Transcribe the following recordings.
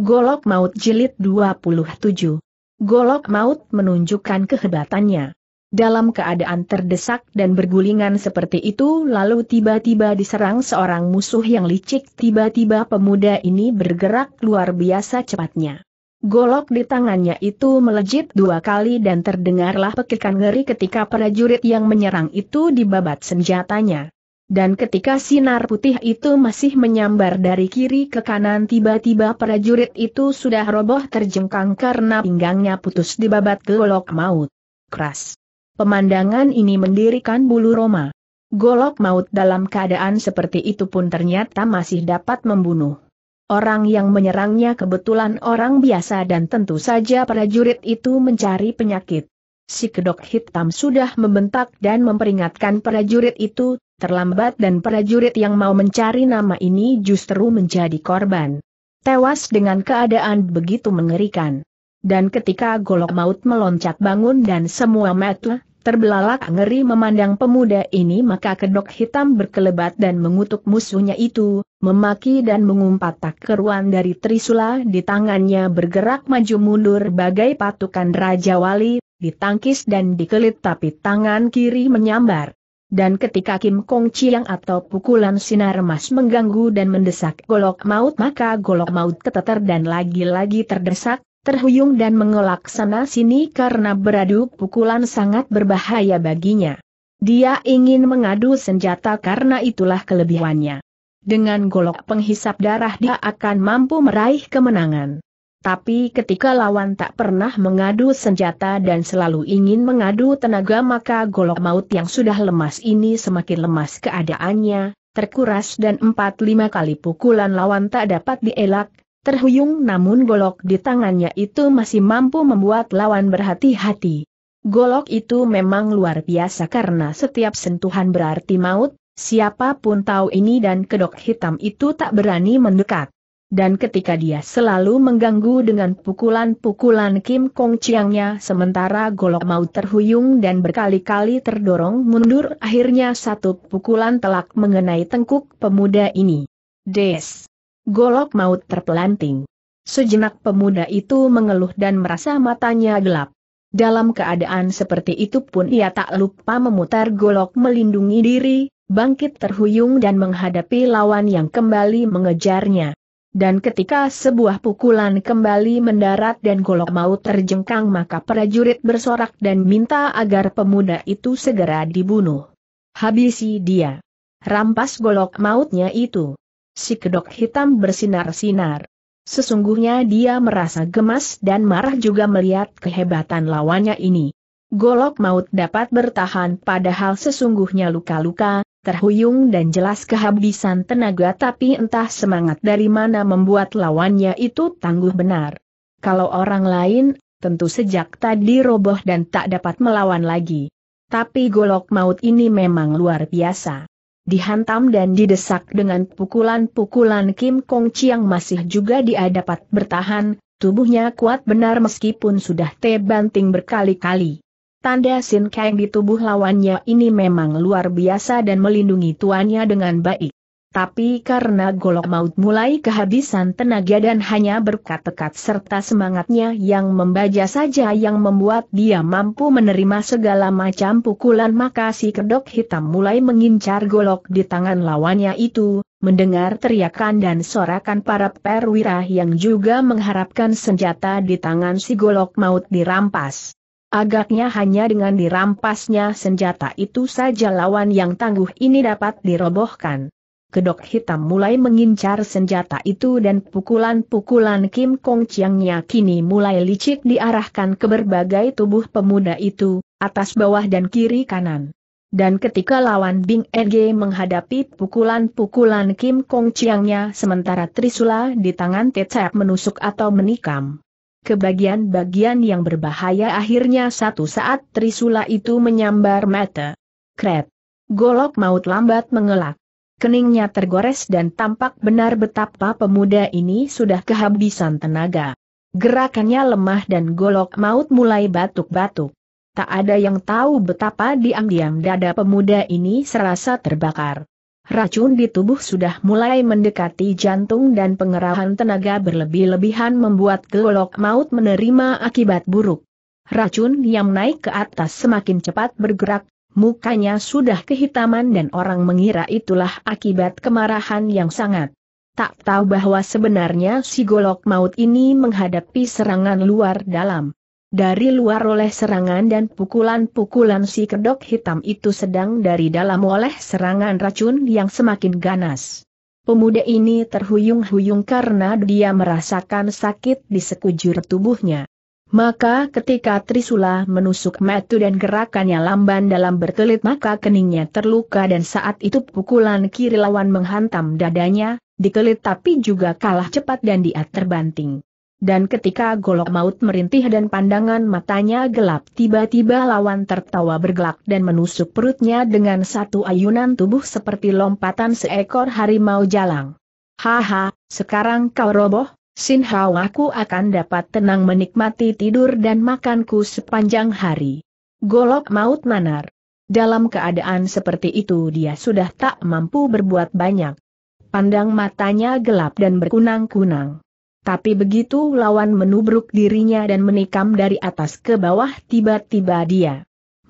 Golok Maut Jilid 27 Golok Maut menunjukkan kehebatannya. Dalam keadaan terdesak dan bergulingan seperti itu lalu tiba-tiba diserang seorang musuh yang licik tiba-tiba pemuda ini bergerak luar biasa cepatnya. Golok di tangannya itu melejit dua kali dan terdengarlah pekikan ngeri ketika prajurit yang menyerang itu dibabat senjatanya. Dan ketika sinar putih itu masih menyambar dari kiri ke kanan tiba-tiba prajurit itu sudah roboh terjengkang karena pinggangnya putus dibabat golok maut. Keras. Pemandangan ini mendirikan bulu Roma. Golok maut dalam keadaan seperti itu pun ternyata masih dapat membunuh. Orang yang menyerangnya kebetulan orang biasa dan tentu saja prajurit itu mencari penyakit. Si kedok hitam sudah membentak dan memperingatkan prajurit itu, terlambat dan prajurit yang mau mencari nama ini justru menjadi korban. Tewas dengan keadaan begitu mengerikan. Dan ketika golok maut meloncat bangun dan semua mata terbelalak ngeri memandang pemuda ini maka kedok hitam berkelebat dan mengutuk musuhnya itu, memaki dan mengumpat tak keruan dari Trisula di tangannya bergerak maju mundur bagai patukan Raja Wali, ditangkis dan dikelit tapi tangan kiri menyambar dan ketika Kim Kong Chiang atau pukulan sinar emas mengganggu dan mendesak golok maut maka golok maut keteter dan lagi-lagi terdesak, terhuyung dan mengelak sana-sini karena beradu pukulan sangat berbahaya baginya. Dia ingin mengadu senjata karena itulah kelebihannya. Dengan golok penghisap darah dia akan mampu meraih kemenangan. Tapi ketika lawan tak pernah mengadu senjata dan selalu ingin mengadu tenaga maka golok maut yang sudah lemas ini semakin lemas keadaannya, terkuras dan empat lima kali pukulan lawan tak dapat dielak, terhuyung namun golok di tangannya itu masih mampu membuat lawan berhati-hati. Golok itu memang luar biasa karena setiap sentuhan berarti maut, siapapun tahu ini dan kedok hitam itu tak berani mendekat dan ketika dia selalu mengganggu dengan pukulan-pukulan Kim Kong Chiangnya sementara golok mau terhuyung dan berkali-kali terdorong mundur akhirnya satu pukulan telak mengenai tengkuk pemuda ini. Des! Golok maut terpelanting. Sejenak pemuda itu mengeluh dan merasa matanya gelap. Dalam keadaan seperti itu pun ia tak lupa memutar golok melindungi diri, bangkit terhuyung dan menghadapi lawan yang kembali mengejarnya. Dan ketika sebuah pukulan kembali mendarat dan golok maut terjengkang maka prajurit bersorak dan minta agar pemuda itu segera dibunuh. Habisi dia. Rampas golok mautnya itu. Si kedok hitam bersinar-sinar. Sesungguhnya dia merasa gemas dan marah juga melihat kehebatan lawannya ini. Golok maut dapat bertahan padahal sesungguhnya luka-luka, terhuyung dan jelas kehabisan tenaga tapi entah semangat dari mana membuat lawannya itu tangguh benar. Kalau orang lain, tentu sejak tadi roboh dan tak dapat melawan lagi. Tapi golok maut ini memang luar biasa. Dihantam dan didesak dengan pukulan-pukulan Kim Kong Chiang masih juga dia dapat bertahan, tubuhnya kuat benar meskipun sudah tebanting berkali-kali. Tanda Sin Kang di tubuh lawannya ini memang luar biasa dan melindungi tuannya dengan baik. Tapi karena golok maut mulai kehabisan tenaga dan hanya berkat tekad serta semangatnya yang membaja saja yang membuat dia mampu menerima segala macam pukulan maka si kedok hitam mulai mengincar golok di tangan lawannya itu, mendengar teriakan dan sorakan para perwira yang juga mengharapkan senjata di tangan si golok maut dirampas. Agaknya hanya dengan dirampasnya senjata itu saja lawan yang tangguh ini dapat dirobohkan. Kedok hitam mulai mengincar senjata itu dan pukulan-pukulan Kim Kong Chiangnya kini mulai licik diarahkan ke berbagai tubuh pemuda itu, atas bawah dan kiri kanan. Dan ketika lawan Bing NG menghadapi pukulan-pukulan Kim Kong Chiangnya sementara Trisula di tangan Tetsep menusuk atau menikam ke bagian-bagian yang berbahaya akhirnya satu saat Trisula itu menyambar mata. Kret. Golok maut lambat mengelak. Keningnya tergores dan tampak benar betapa pemuda ini sudah kehabisan tenaga. Gerakannya lemah dan golok maut mulai batuk-batuk. Tak ada yang tahu betapa diam-diam dada pemuda ini serasa terbakar. Racun di tubuh sudah mulai mendekati jantung dan pengerahan tenaga berlebih-lebihan membuat Golok maut menerima akibat buruk. Racun yang naik ke atas semakin cepat bergerak, mukanya sudah kehitaman dan orang mengira itulah akibat kemarahan yang sangat. Tak tahu bahwa sebenarnya si golok maut ini menghadapi serangan luar dalam. Dari luar oleh serangan dan pukulan-pukulan si kedok hitam itu sedang dari dalam oleh serangan racun yang semakin ganas. Pemuda ini terhuyung-huyung karena dia merasakan sakit di sekujur tubuhnya. Maka ketika Trisula menusuk metu dan gerakannya lamban dalam berkelit maka keningnya terluka dan saat itu pukulan kiri lawan menghantam dadanya, dikelit tapi juga kalah cepat dan dia terbanting. Dan ketika golok maut merintih dan pandangan matanya gelap tiba-tiba lawan tertawa bergelak dan menusuk perutnya dengan satu ayunan tubuh seperti lompatan seekor harimau jalang. Haha, sekarang kau roboh, Sin aku akan dapat tenang menikmati tidur dan makanku sepanjang hari. Golok maut nanar. Dalam keadaan seperti itu dia sudah tak mampu berbuat banyak. Pandang matanya gelap dan berkunang-kunang. Tapi begitu lawan menubruk dirinya dan menikam dari atas ke bawah tiba-tiba dia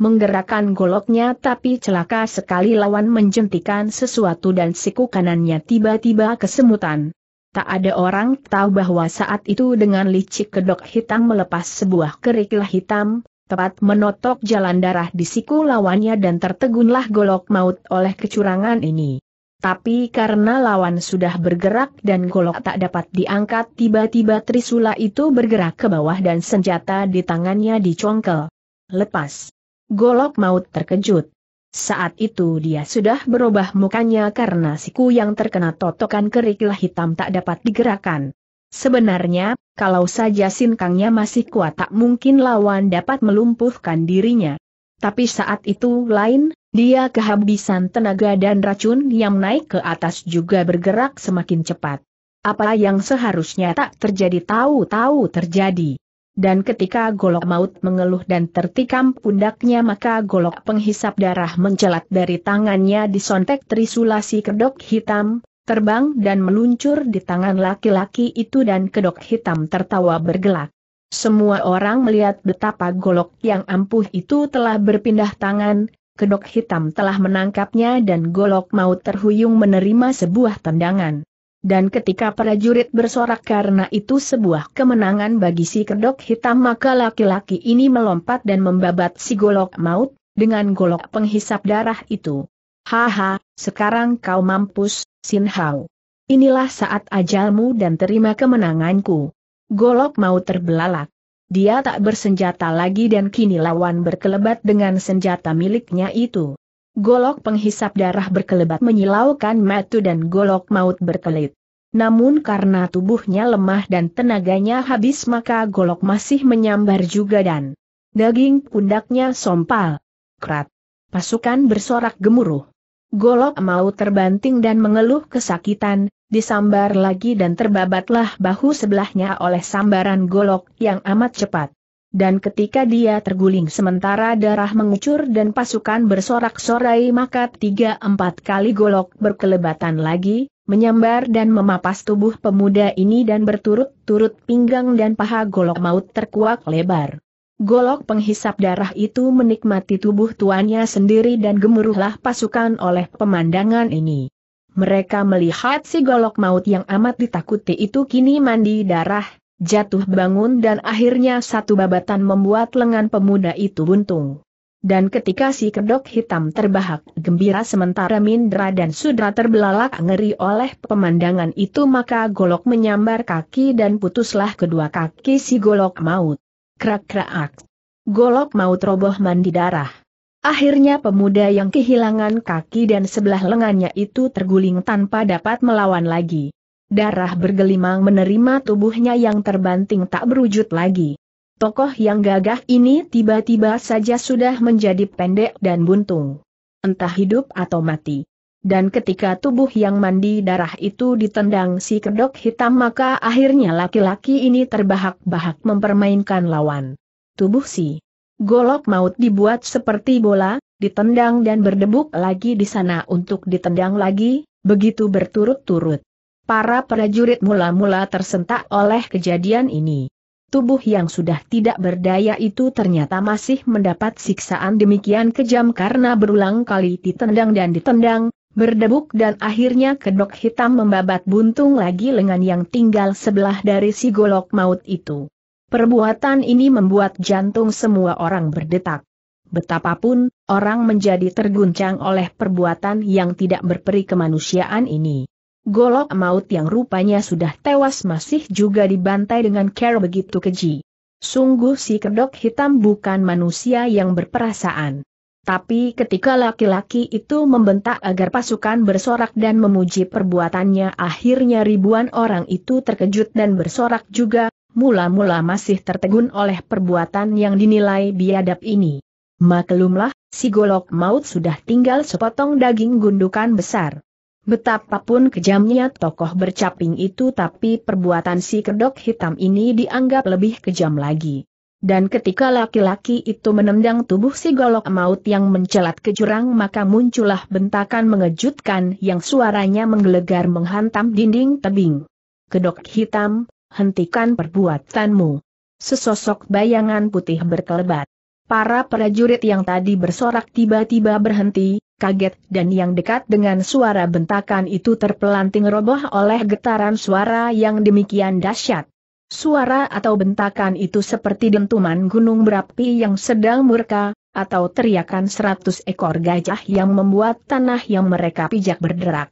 menggerakkan goloknya tapi celaka sekali lawan menjentikan sesuatu dan siku kanannya tiba-tiba kesemutan. Tak ada orang tahu bahwa saat itu dengan licik kedok hitam melepas sebuah kerikil hitam, tepat menotok jalan darah di siku lawannya dan tertegunlah golok maut oleh kecurangan ini tapi karena lawan sudah bergerak dan golok tak dapat diangkat tiba-tiba Trisula itu bergerak ke bawah dan senjata di tangannya dicongkel. Lepas. Golok maut terkejut. Saat itu dia sudah berubah mukanya karena siku yang terkena totokan kerikil hitam tak dapat digerakkan. Sebenarnya, kalau saja sinkangnya masih kuat tak mungkin lawan dapat melumpuhkan dirinya. Tapi saat itu lain, dia kehabisan tenaga dan racun yang naik ke atas juga bergerak semakin cepat. Apa yang seharusnya tak terjadi tahu-tahu terjadi. Dan ketika golok maut mengeluh dan tertikam pundaknya maka golok penghisap darah mencelat dari tangannya disontek trisulasi kedok hitam, terbang dan meluncur di tangan laki-laki itu dan kedok hitam tertawa bergelak. Semua orang melihat betapa golok yang ampuh itu telah berpindah tangan, kedok hitam telah menangkapnya dan golok maut terhuyung menerima sebuah tendangan. Dan ketika prajurit bersorak karena itu sebuah kemenangan bagi si kedok hitam maka laki-laki ini melompat dan membabat si golok maut, dengan golok penghisap darah itu. Haha, sekarang kau mampus, Sin Hao. Inilah saat ajalmu dan terima kemenanganku. Golok maut terbelalak dia tak bersenjata lagi dan kini lawan berkelebat dengan senjata miliknya itu. Golok penghisap darah berkelebat menyilaukan matu dan golok maut berkelit. Namun karena tubuhnya lemah dan tenaganya habis maka golok masih menyambar juga dan daging pundaknya sompal. Krat. Pasukan bersorak gemuruh. Golok maut terbanting dan mengeluh kesakitan, disambar lagi dan terbabatlah bahu sebelahnya oleh sambaran golok yang amat cepat. Dan ketika dia terguling sementara darah mengucur dan pasukan bersorak-sorai maka tiga empat kali golok berkelebatan lagi, menyambar dan memapas tubuh pemuda ini dan berturut-turut pinggang dan paha golok maut terkuak lebar. Golok penghisap darah itu menikmati tubuh tuannya sendiri dan gemuruhlah pasukan oleh pemandangan ini. Mereka melihat si golok maut yang amat ditakuti itu kini mandi darah, jatuh bangun dan akhirnya satu babatan membuat lengan pemuda itu buntung. Dan ketika si kedok hitam terbahak gembira sementara Mindra dan Sudra terbelalak ngeri oleh pemandangan itu maka golok menyambar kaki dan putuslah kedua kaki si golok maut. Krak-krak. Golok maut roboh mandi darah. Akhirnya pemuda yang kehilangan kaki dan sebelah lengannya itu terguling tanpa dapat melawan lagi. Darah bergelimang menerima tubuhnya yang terbanting tak berwujud lagi. Tokoh yang gagah ini tiba-tiba saja sudah menjadi pendek dan buntung. Entah hidup atau mati. Dan ketika tubuh yang mandi darah itu ditendang si kedok hitam maka akhirnya laki-laki ini terbahak-bahak mempermainkan lawan. Tubuh si Golok maut dibuat seperti bola, ditendang dan berdebuk lagi di sana untuk ditendang lagi, begitu berturut-turut. Para prajurit mula-mula tersentak oleh kejadian ini. Tubuh yang sudah tidak berdaya itu ternyata masih mendapat siksaan demikian kejam karena berulang kali ditendang dan ditendang, berdebuk dan akhirnya kedok hitam membabat buntung lagi lengan yang tinggal sebelah dari si golok maut itu. Perbuatan ini membuat jantung semua orang berdetak. Betapapun, orang menjadi terguncang oleh perbuatan yang tidak berperi kemanusiaan ini. Golok maut yang rupanya sudah tewas masih juga dibantai dengan care begitu keji. Sungguh si kedok hitam bukan manusia yang berperasaan. Tapi ketika laki-laki itu membentak agar pasukan bersorak dan memuji perbuatannya akhirnya ribuan orang itu terkejut dan bersorak juga, mula-mula masih tertegun oleh perbuatan yang dinilai biadab ini. Maklumlah, si golok maut sudah tinggal sepotong daging gundukan besar. Betapapun kejamnya tokoh bercaping itu tapi perbuatan si kedok hitam ini dianggap lebih kejam lagi. Dan ketika laki-laki itu menendang tubuh si golok maut yang mencelat ke jurang maka muncullah bentakan mengejutkan yang suaranya menggelegar menghantam dinding tebing. Kedok hitam, hentikan perbuatanmu. Sesosok bayangan putih berkelebat. Para prajurit yang tadi bersorak tiba-tiba berhenti, kaget dan yang dekat dengan suara bentakan itu terpelanting roboh oleh getaran suara yang demikian dahsyat. Suara atau bentakan itu seperti dentuman gunung berapi yang sedang murka, atau teriakan seratus ekor gajah yang membuat tanah yang mereka pijak berderak.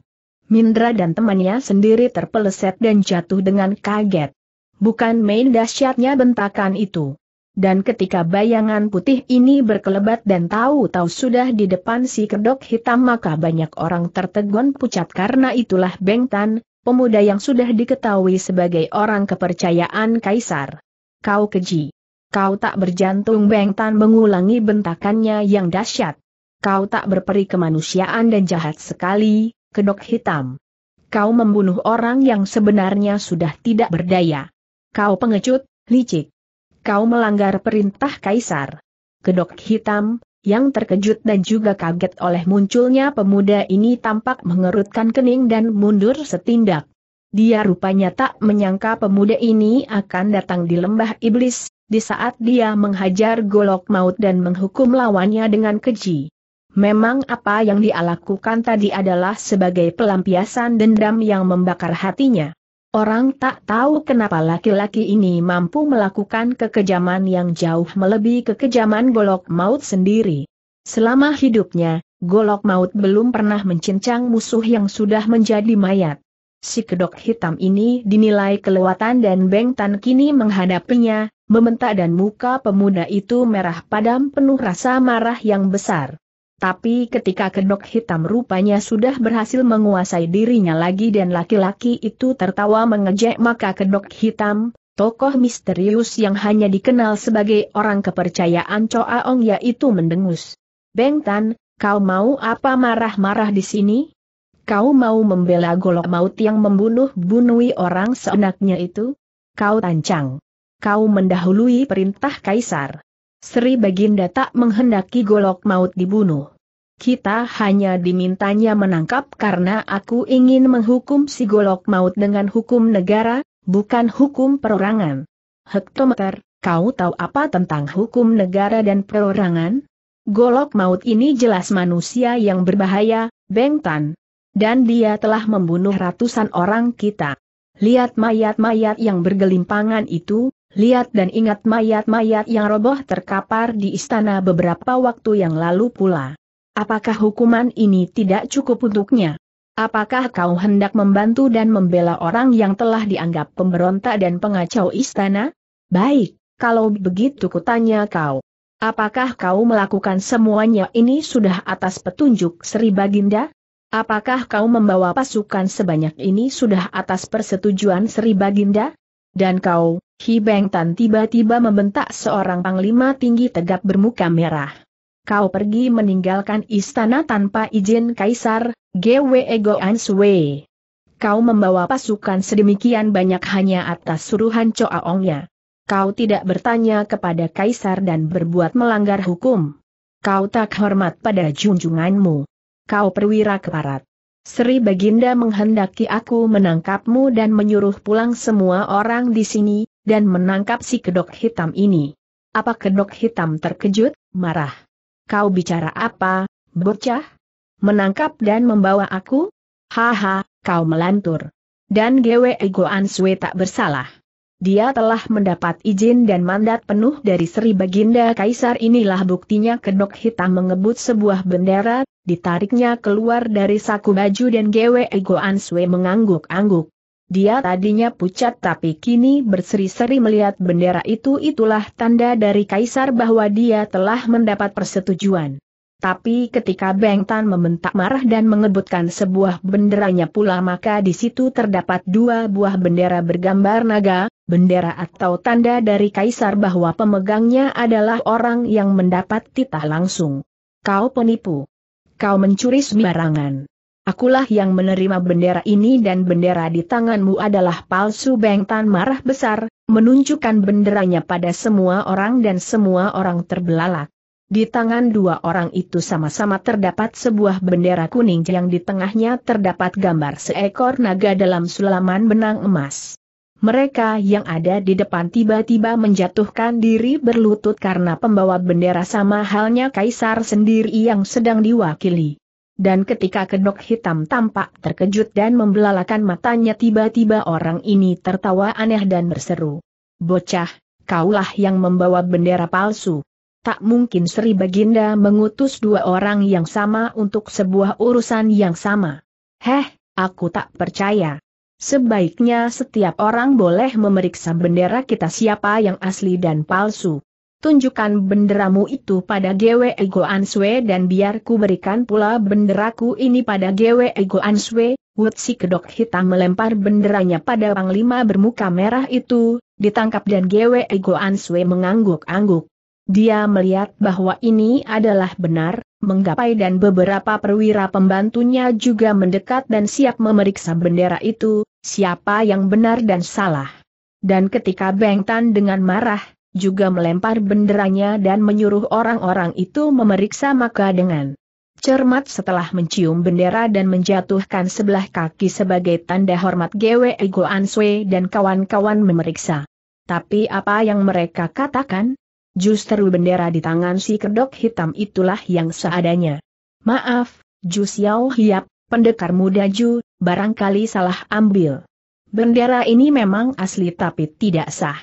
Mindra dan temannya sendiri terpeleset dan jatuh dengan kaget. Bukan main dahsyatnya bentakan itu. Dan ketika bayangan putih ini berkelebat dan tahu-tahu sudah di depan si kedok hitam maka banyak orang tertegun pucat karena itulah Bengtan, pemuda yang sudah diketahui sebagai orang kepercayaan kaisar. Kau keji. Kau tak berjantung Bengtan mengulangi bentakannya yang dahsyat. Kau tak berperi kemanusiaan dan jahat sekali, kedok hitam. Kau membunuh orang yang sebenarnya sudah tidak berdaya. Kau pengecut, licik. Kau melanggar perintah kaisar. Kedok hitam, yang terkejut dan juga kaget oleh munculnya pemuda ini tampak mengerutkan kening dan mundur setindak. Dia rupanya tak menyangka pemuda ini akan datang di lembah iblis, di saat dia menghajar golok maut dan menghukum lawannya dengan keji. Memang apa yang dia lakukan tadi adalah sebagai pelampiasan dendam yang membakar hatinya. Orang tak tahu kenapa laki-laki ini mampu melakukan kekejaman yang jauh melebihi kekejaman golok maut sendiri. Selama hidupnya, golok maut belum pernah mencincang musuh yang sudah menjadi mayat. Si kedok hitam ini dinilai kelewatan dan Beng Tan kini menghadapinya, membentak dan muka pemuda itu merah padam penuh rasa marah yang besar. Tapi ketika kedok hitam rupanya sudah berhasil menguasai dirinya lagi dan laki-laki itu tertawa mengejek maka kedok hitam, tokoh misterius yang hanya dikenal sebagai orang kepercayaan Choa Ong yaitu mendengus. Beng Tan, kau mau apa marah-marah di sini? Kau mau membela golok maut yang membunuh bunuhi orang seenaknya itu? Kau tancang. Kau mendahului perintah kaisar. Sri Baginda tak menghendaki golok maut dibunuh. Kita hanya dimintanya menangkap karena aku ingin menghukum si golok maut dengan hukum negara, bukan hukum perorangan. Hektometer, kau tahu apa tentang hukum negara dan perorangan? Golok maut ini jelas manusia yang berbahaya, Bengtan. Dan dia telah membunuh ratusan orang kita. Lihat mayat-mayat yang bergelimpangan itu, lihat dan ingat mayat-mayat yang roboh terkapar di istana beberapa waktu yang lalu pula. Apakah hukuman ini tidak cukup untuknya? Apakah kau hendak membantu dan membela orang yang telah dianggap pemberontak dan pengacau istana? Baik, kalau begitu kutanya kau. Apakah kau melakukan semuanya ini sudah atas petunjuk Sri Baginda? Apakah kau membawa pasukan sebanyak ini sudah atas persetujuan Sri Baginda? Dan kau, Hi Beng Tan tiba-tiba membentak seorang panglima tinggi tegap bermuka merah. Kau pergi meninggalkan istana tanpa izin kaisar, GWE Ego Answe. Kau membawa pasukan sedemikian banyak hanya atas suruhan Ongnya. Kau tidak bertanya kepada kaisar dan berbuat melanggar hukum. Kau tak hormat pada junjunganmu. Kau perwira keparat. Sri Baginda menghendaki aku menangkapmu dan menyuruh pulang semua orang di sini, dan menangkap si kedok hitam ini. Apa kedok hitam terkejut, marah. Kau bicara apa, bocah? Menangkap dan membawa aku? Haha, kau melantur. Dan Gwe Goan Sue tak bersalah. Dia telah mendapat izin dan mandat penuh dari Sri Baginda Kaisar inilah buktinya kedok hitam mengebut sebuah bendera, ditariknya keluar dari saku baju dan Gwe Goan Sue mengangguk-angguk. Dia tadinya pucat tapi kini berseri-seri melihat bendera itu itulah tanda dari kaisar bahwa dia telah mendapat persetujuan. Tapi ketika Beng Tan membentak marah dan mengebutkan sebuah benderanya pula maka di situ terdapat dua buah bendera bergambar naga, bendera atau tanda dari kaisar bahwa pemegangnya adalah orang yang mendapat titah langsung. Kau penipu. Kau mencuri sembarangan. Akulah yang menerima bendera ini dan bendera di tanganmu adalah palsu Beng Tan marah besar, menunjukkan benderanya pada semua orang dan semua orang terbelalak. Di tangan dua orang itu sama-sama terdapat sebuah bendera kuning yang di tengahnya terdapat gambar seekor naga dalam sulaman benang emas. Mereka yang ada di depan tiba-tiba menjatuhkan diri berlutut karena pembawa bendera sama halnya kaisar sendiri yang sedang diwakili dan ketika kedok hitam tampak terkejut dan membelalakan matanya tiba-tiba orang ini tertawa aneh dan berseru. Bocah, kaulah yang membawa bendera palsu. Tak mungkin Sri Baginda mengutus dua orang yang sama untuk sebuah urusan yang sama. Heh, aku tak percaya. Sebaiknya setiap orang boleh memeriksa bendera kita siapa yang asli dan palsu tunjukkan benderamu itu pada Gwe Goan Sue dan biarku berikan pula benderaku ini pada Gwe Goan Sue, Wutsi kedok hitam melempar benderanya pada panglima bermuka merah itu, ditangkap dan Gwe Goan Sue mengangguk-angguk. Dia melihat bahwa ini adalah benar, menggapai dan beberapa perwira pembantunya juga mendekat dan siap memeriksa bendera itu, siapa yang benar dan salah. Dan ketika Beng Tan dengan marah, juga melempar benderanya dan menyuruh orang-orang itu memeriksa maka dengan cermat setelah mencium bendera dan menjatuhkan sebelah kaki sebagai tanda hormat GWE ego Answe dan kawan-kawan memeriksa. Tapi apa yang mereka katakan? Justru bendera di tangan si kedok hitam itulah yang seadanya. Maaf, Ju Xiao Hiap, pendekar muda Ju, barangkali salah ambil. Bendera ini memang asli tapi tidak sah.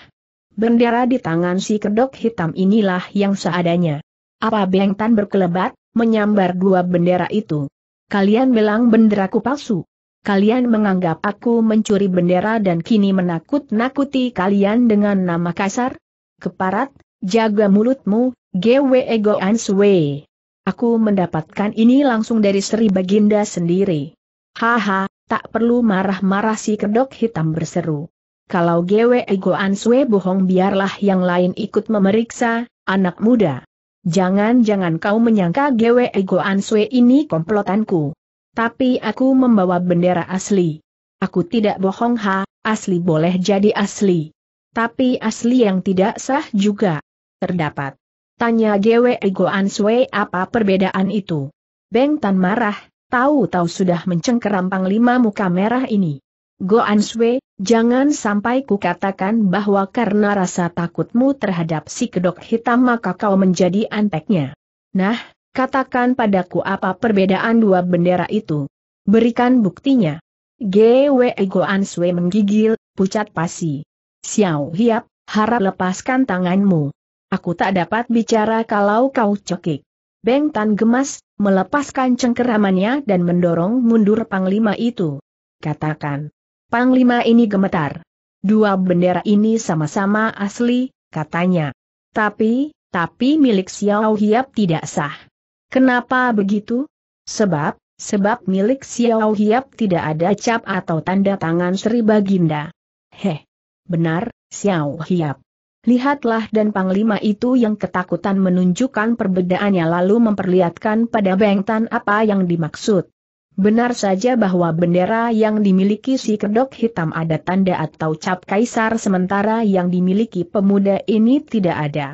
Bendera di tangan si kedok hitam inilah yang seadanya. Apa Beng Tan berkelebat, menyambar dua bendera itu. Kalian bilang benderaku palsu. Kalian menganggap aku mencuri bendera dan kini menakut-nakuti kalian dengan nama kasar? Keparat, jaga mulutmu, GWE Ego Answe. Aku mendapatkan ini langsung dari Sri Baginda sendiri. Haha, tak perlu marah-marah si kedok hitam berseru kalau Gwe Goan Sue bohong biarlah yang lain ikut memeriksa, anak muda. Jangan-jangan kau menyangka Gwe Goan Sue ini komplotanku. Tapi aku membawa bendera asli. Aku tidak bohong ha, asli boleh jadi asli. Tapi asli yang tidak sah juga. Terdapat. Tanya Gwe Goan Sue apa perbedaan itu. Beng Tan marah, tahu-tahu sudah mencengkeram panglima muka merah ini. Go Answe, jangan sampai kukatakan bahwa karena rasa takutmu terhadap si kedok hitam maka kau menjadi anteknya. Nah, katakan padaku apa perbedaan dua bendera itu. Berikan buktinya. GWE Go Answe menggigil, pucat pasi. Xiao Hiap, harap lepaskan tanganmu. Aku tak dapat bicara kalau kau cekik. Beng Tan gemas, melepaskan cengkeramannya dan mendorong mundur panglima itu. Katakan. Panglima ini gemetar. Dua bendera ini sama-sama asli, katanya. Tapi, tapi milik Xiao Hiap tidak sah. Kenapa begitu? Sebab, sebab milik Xiao Hiap tidak ada cap atau tanda tangan Sri Baginda. Heh, benar, Xiao Hiap. Lihatlah dan panglima itu yang ketakutan menunjukkan perbedaannya lalu memperlihatkan pada Beng Tan apa yang dimaksud. Benar saja bahwa bendera yang dimiliki si kedok hitam ada tanda atau cap kaisar sementara yang dimiliki pemuda ini tidak ada.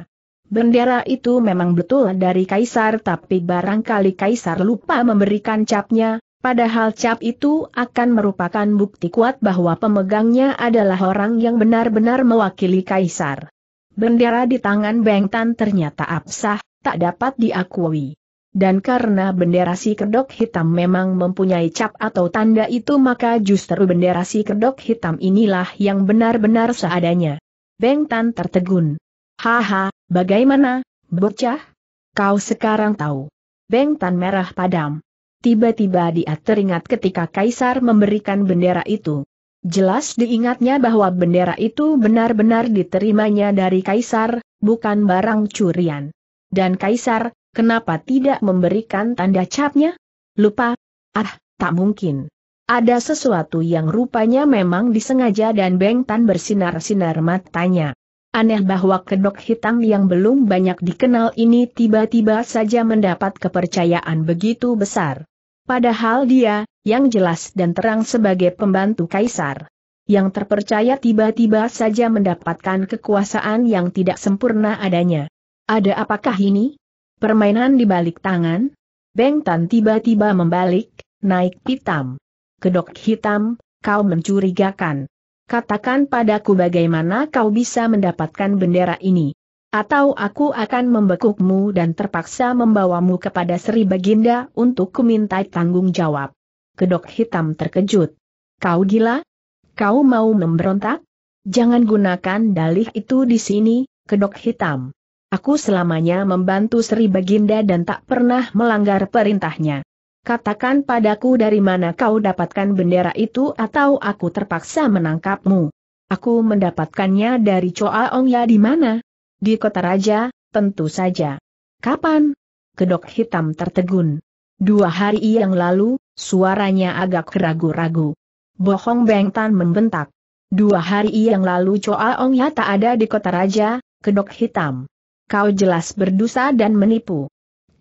Bendera itu memang betul dari kaisar tapi barangkali kaisar lupa memberikan capnya, padahal cap itu akan merupakan bukti kuat bahwa pemegangnya adalah orang yang benar-benar mewakili kaisar. Bendera di tangan Bengtan ternyata absah, tak dapat diakui. Dan karena bendera si kedok hitam memang mempunyai cap atau tanda itu maka justru bendera si kedok hitam inilah yang benar-benar seadanya. Beng Tan tertegun. Haha, bagaimana, bocah? Kau sekarang tahu. Beng Tan merah padam. Tiba-tiba dia teringat ketika Kaisar memberikan bendera itu. Jelas diingatnya bahwa bendera itu benar-benar diterimanya dari Kaisar, bukan barang curian. Dan Kaisar, Kenapa tidak memberikan tanda capnya? Lupa? Ah, tak mungkin. Ada sesuatu yang rupanya memang disengaja dan Beng Tan bersinar-sinar matanya. Aneh bahwa kedok hitam yang belum banyak dikenal ini tiba-tiba saja mendapat kepercayaan begitu besar. Padahal dia, yang jelas dan terang sebagai pembantu kaisar. Yang terpercaya tiba-tiba saja mendapatkan kekuasaan yang tidak sempurna adanya. Ada apakah ini? Permainan di balik tangan? Beng Tan tiba-tiba membalik, naik hitam. Kedok hitam, kau mencurigakan. Katakan padaku bagaimana kau bisa mendapatkan bendera ini. Atau aku akan membekukmu dan terpaksa membawamu kepada Sri Baginda untuk kumintai tanggung jawab. Kedok hitam terkejut. Kau gila? Kau mau memberontak? Jangan gunakan dalih itu di sini, kedok hitam. Aku selamanya membantu Sri Baginda dan tak pernah melanggar perintahnya. Katakan padaku dari mana kau dapatkan bendera itu atau aku terpaksa menangkapmu. Aku mendapatkannya dari Choa Ya di mana? Di kota raja, tentu saja. Kapan? Kedok hitam tertegun. Dua hari yang lalu, suaranya agak ragu-ragu. Bohong Beng Tan membentak. Dua hari yang lalu Choa Ya tak ada di kota raja, kedok hitam kau jelas berdosa dan menipu.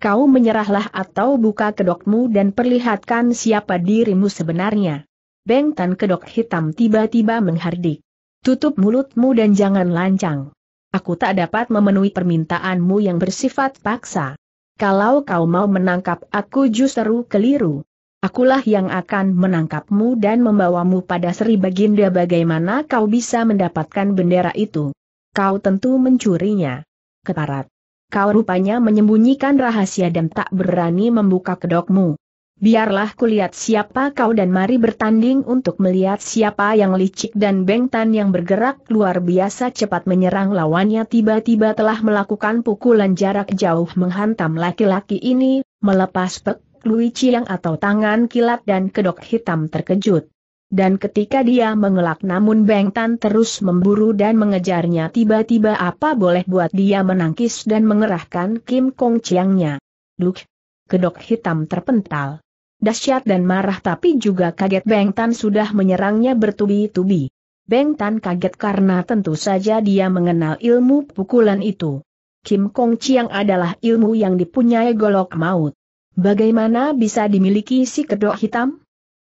Kau menyerahlah atau buka kedokmu dan perlihatkan siapa dirimu sebenarnya. Tan kedok hitam tiba-tiba menghardik. Tutup mulutmu dan jangan lancang. Aku tak dapat memenuhi permintaanmu yang bersifat paksa. Kalau kau mau menangkap aku justru keliru. Akulah yang akan menangkapmu dan membawamu pada Sri Baginda bagaimana kau bisa mendapatkan bendera itu. Kau tentu mencurinya keparat. Kau rupanya menyembunyikan rahasia dan tak berani membuka kedokmu. Biarlah kulihat siapa kau dan mari bertanding untuk melihat siapa yang licik dan bengtan yang bergerak luar biasa cepat menyerang lawannya tiba-tiba telah melakukan pukulan jarak jauh menghantam laki-laki ini, melepas pek, Lui yang atau tangan kilat dan kedok hitam terkejut dan ketika dia mengelak namun Beng Tan terus memburu dan mengejarnya tiba-tiba apa boleh buat dia menangkis dan mengerahkan Kim Kong Chiangnya. Duk! Kedok hitam terpental. Dasyat dan marah tapi juga kaget Beng Tan sudah menyerangnya bertubi-tubi. Beng Tan kaget karena tentu saja dia mengenal ilmu pukulan itu. Kim Kong Chiang adalah ilmu yang dipunyai golok maut. Bagaimana bisa dimiliki si kedok hitam?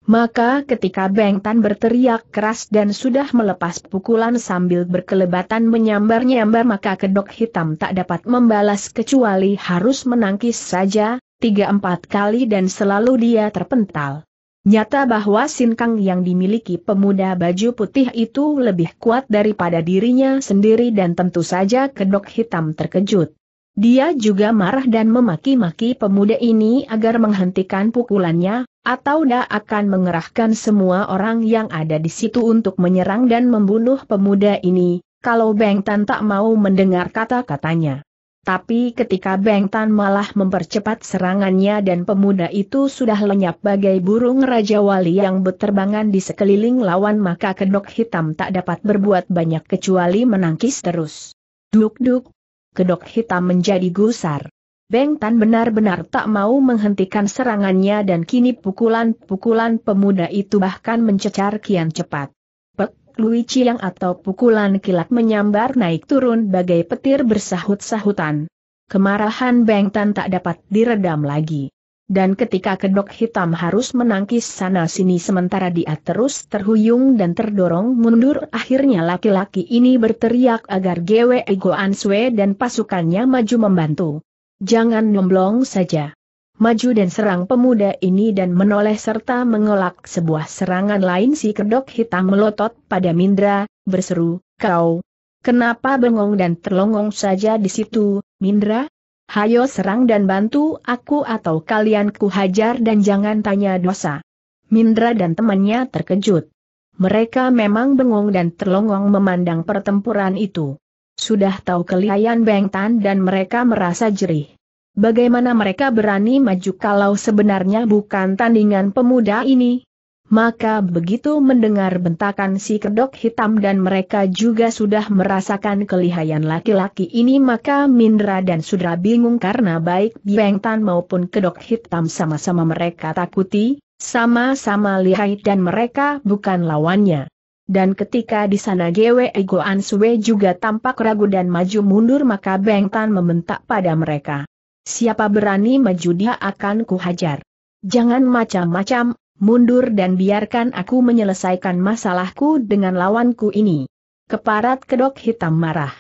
Maka ketika Beng Tan berteriak keras dan sudah melepas pukulan sambil berkelebatan menyambar-nyambar maka kedok hitam tak dapat membalas kecuali harus menangkis saja, tiga empat kali dan selalu dia terpental. Nyata bahwa sinkang yang dimiliki pemuda baju putih itu lebih kuat daripada dirinya sendiri dan tentu saja kedok hitam terkejut. Dia juga marah dan memaki-maki pemuda ini agar menghentikan pukulannya, atau dia akan mengerahkan semua orang yang ada di situ untuk menyerang dan membunuh pemuda ini, kalau Beng Tan tak mau mendengar kata-katanya. Tapi ketika Beng Tan malah mempercepat serangannya dan pemuda itu sudah lenyap bagai burung Raja Wali yang berterbangan di sekeliling lawan maka kedok hitam tak dapat berbuat banyak kecuali menangkis terus. Duk-duk. Kedok hitam menjadi gusar. Beng Tan benar-benar tak mau menghentikan serangannya dan kini pukulan-pukulan pemuda itu bahkan mencecar kian cepat. Pek, Lui Chiang atau pukulan kilat menyambar naik turun bagai petir bersahut-sahutan. Kemarahan Beng Tan tak dapat diredam lagi. Dan ketika kedok hitam harus menangkis sana-sini sementara dia terus terhuyung dan terdorong mundur akhirnya laki-laki ini berteriak agar Gwe Goan Sue dan pasukannya maju membantu. Jangan nomblong saja. Maju dan serang pemuda ini dan menoleh serta mengolak sebuah serangan lain si kedok hitam melotot pada Mindra, berseru, kau, kenapa bengong dan terlongong saja di situ, Mindra? Hayo serang dan bantu aku atau kalian ku hajar dan jangan tanya dosa. Mindra dan temannya terkejut. Mereka memang bengong dan terlongong memandang pertempuran itu. Sudah tahu kelihayan Bengtan dan mereka merasa jerih. Bagaimana mereka berani maju kalau sebenarnya bukan tandingan pemuda ini? Maka begitu mendengar bentakan si kedok hitam dan mereka juga sudah merasakan kelihayan laki-laki ini maka Mindra dan Sudra bingung karena baik Bengtan maupun kedok hitam sama-sama mereka takuti, sama-sama lihai dan mereka bukan lawannya. Dan ketika di sana Gwe Goan Sue juga tampak ragu dan maju mundur maka Beng Tan membentak pada mereka. Siapa berani maju dia akan kuhajar. Jangan macam-macam, mundur dan biarkan aku menyelesaikan masalahku dengan lawanku ini. Keparat kedok hitam marah.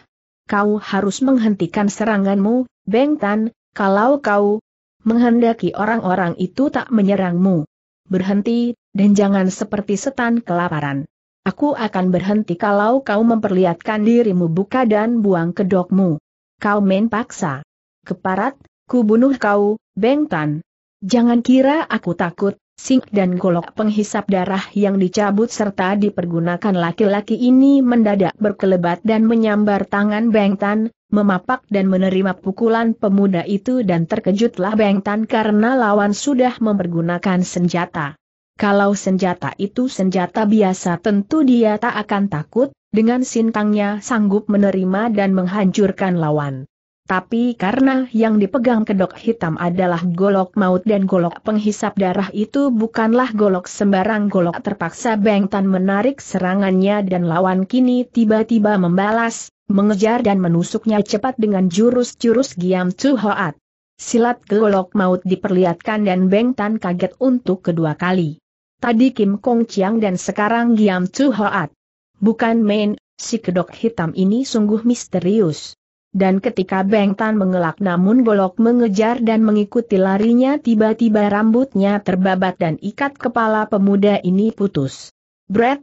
Kau harus menghentikan seranganmu, Beng Tan, kalau kau menghendaki orang-orang itu tak menyerangmu. Berhenti, dan jangan seperti setan kelaparan. Aku akan berhenti kalau kau memperlihatkan dirimu buka dan buang kedokmu. Kau main paksa. Keparat, ku bunuh kau, Bengtan. Jangan kira aku takut, Sing dan golok penghisap darah yang dicabut serta dipergunakan laki-laki ini mendadak berkelebat dan menyambar tangan Bengtan, memapak dan menerima pukulan pemuda itu dan terkejutlah Bengtan karena lawan sudah mempergunakan senjata. Kalau senjata itu senjata biasa tentu dia tak akan takut, dengan sintangnya sanggup menerima dan menghancurkan lawan. Tapi karena yang dipegang kedok hitam adalah golok maut dan golok penghisap darah itu bukanlah golok sembarang golok terpaksa Bengtan menarik serangannya dan lawan kini tiba-tiba membalas, mengejar dan menusuknya cepat dengan jurus-jurus Giam Chu Hoat. Silat golok maut diperlihatkan dan Bengtan kaget untuk kedua kali tadi Kim Kong Chiang dan sekarang Giam Chu Hoat. Bukan main, si kedok hitam ini sungguh misterius. Dan ketika Beng Tan mengelak namun Golok mengejar dan mengikuti larinya tiba-tiba rambutnya terbabat dan ikat kepala pemuda ini putus. Brett,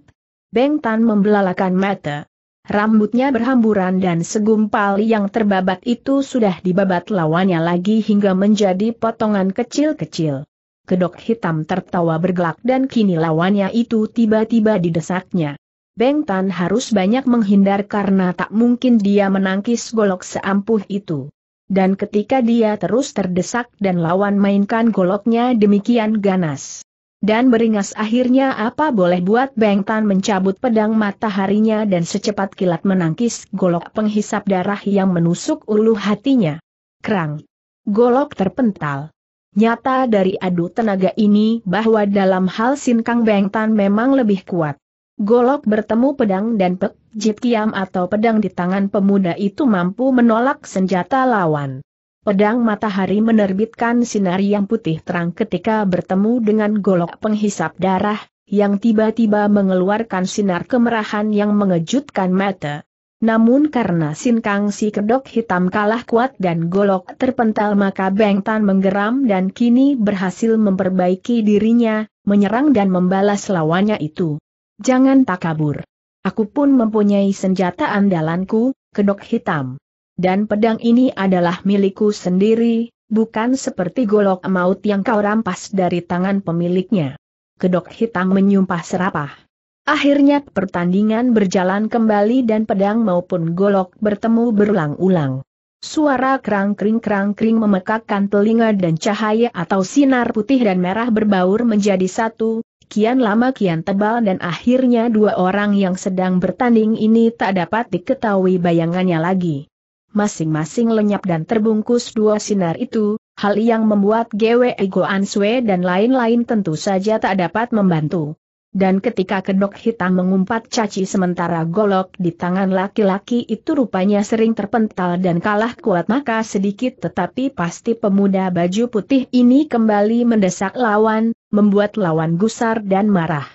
Beng Tan membelalakan mata. Rambutnya berhamburan dan segumpal yang terbabat itu sudah dibabat lawannya lagi hingga menjadi potongan kecil-kecil kedok hitam tertawa bergelak dan kini lawannya itu tiba-tiba didesaknya. Beng Tan harus banyak menghindar karena tak mungkin dia menangkis golok seampuh itu. Dan ketika dia terus terdesak dan lawan mainkan goloknya demikian ganas. Dan beringas akhirnya apa boleh buat Beng Tan mencabut pedang mataharinya dan secepat kilat menangkis golok penghisap darah yang menusuk ulu hatinya. Kerang. Golok terpental. Nyata dari adu tenaga ini bahwa dalam hal Sin Kang Beng Tan memang lebih kuat. Golok bertemu pedang dan pek, jit kiam atau pedang di tangan pemuda itu mampu menolak senjata lawan. Pedang matahari menerbitkan sinar yang putih terang ketika bertemu dengan golok penghisap darah, yang tiba-tiba mengeluarkan sinar kemerahan yang mengejutkan mata. Namun karena Sin Kang si kedok hitam kalah kuat dan golok terpental maka Beng Tan menggeram dan kini berhasil memperbaiki dirinya, menyerang dan membalas lawannya itu. Jangan tak kabur. Aku pun mempunyai senjata andalanku, kedok hitam. Dan pedang ini adalah milikku sendiri, bukan seperti golok maut yang kau rampas dari tangan pemiliknya. Kedok hitam menyumpah serapah. Akhirnya pertandingan berjalan kembali dan pedang maupun golok bertemu berulang-ulang. Suara kerang kering kerang kring memekakkan telinga dan cahaya atau sinar putih dan merah berbaur menjadi satu, kian lama kian tebal dan akhirnya dua orang yang sedang bertanding ini tak dapat diketahui bayangannya lagi. Masing-masing lenyap dan terbungkus dua sinar itu, hal yang membuat GW Ego Answe dan lain-lain tentu saja tak dapat membantu dan ketika kedok hitam mengumpat caci sementara golok di tangan laki-laki itu rupanya sering terpental dan kalah kuat maka sedikit tetapi pasti pemuda baju putih ini kembali mendesak lawan, membuat lawan gusar dan marah.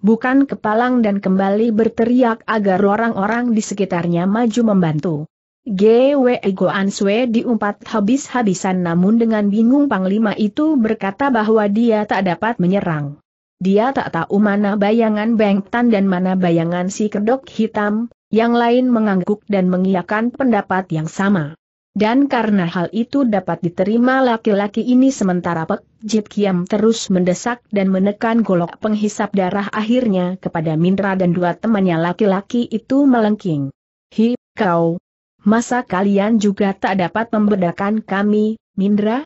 Bukan kepalang dan kembali berteriak agar orang-orang di sekitarnya maju membantu. GWE Goan Sue diumpat habis-habisan namun dengan bingung Panglima itu berkata bahwa dia tak dapat menyerang. Dia tak tahu mana bayangan Bengtan dan mana bayangan si kedok hitam, yang lain mengangguk dan mengiakan pendapat yang sama. Dan karena hal itu dapat diterima laki-laki ini sementara Pek Jit Kiam terus mendesak dan menekan golok penghisap darah akhirnya kepada Mindra dan dua temannya laki-laki itu melengking. Hi, kau. Masa kalian juga tak dapat membedakan kami, Mindra?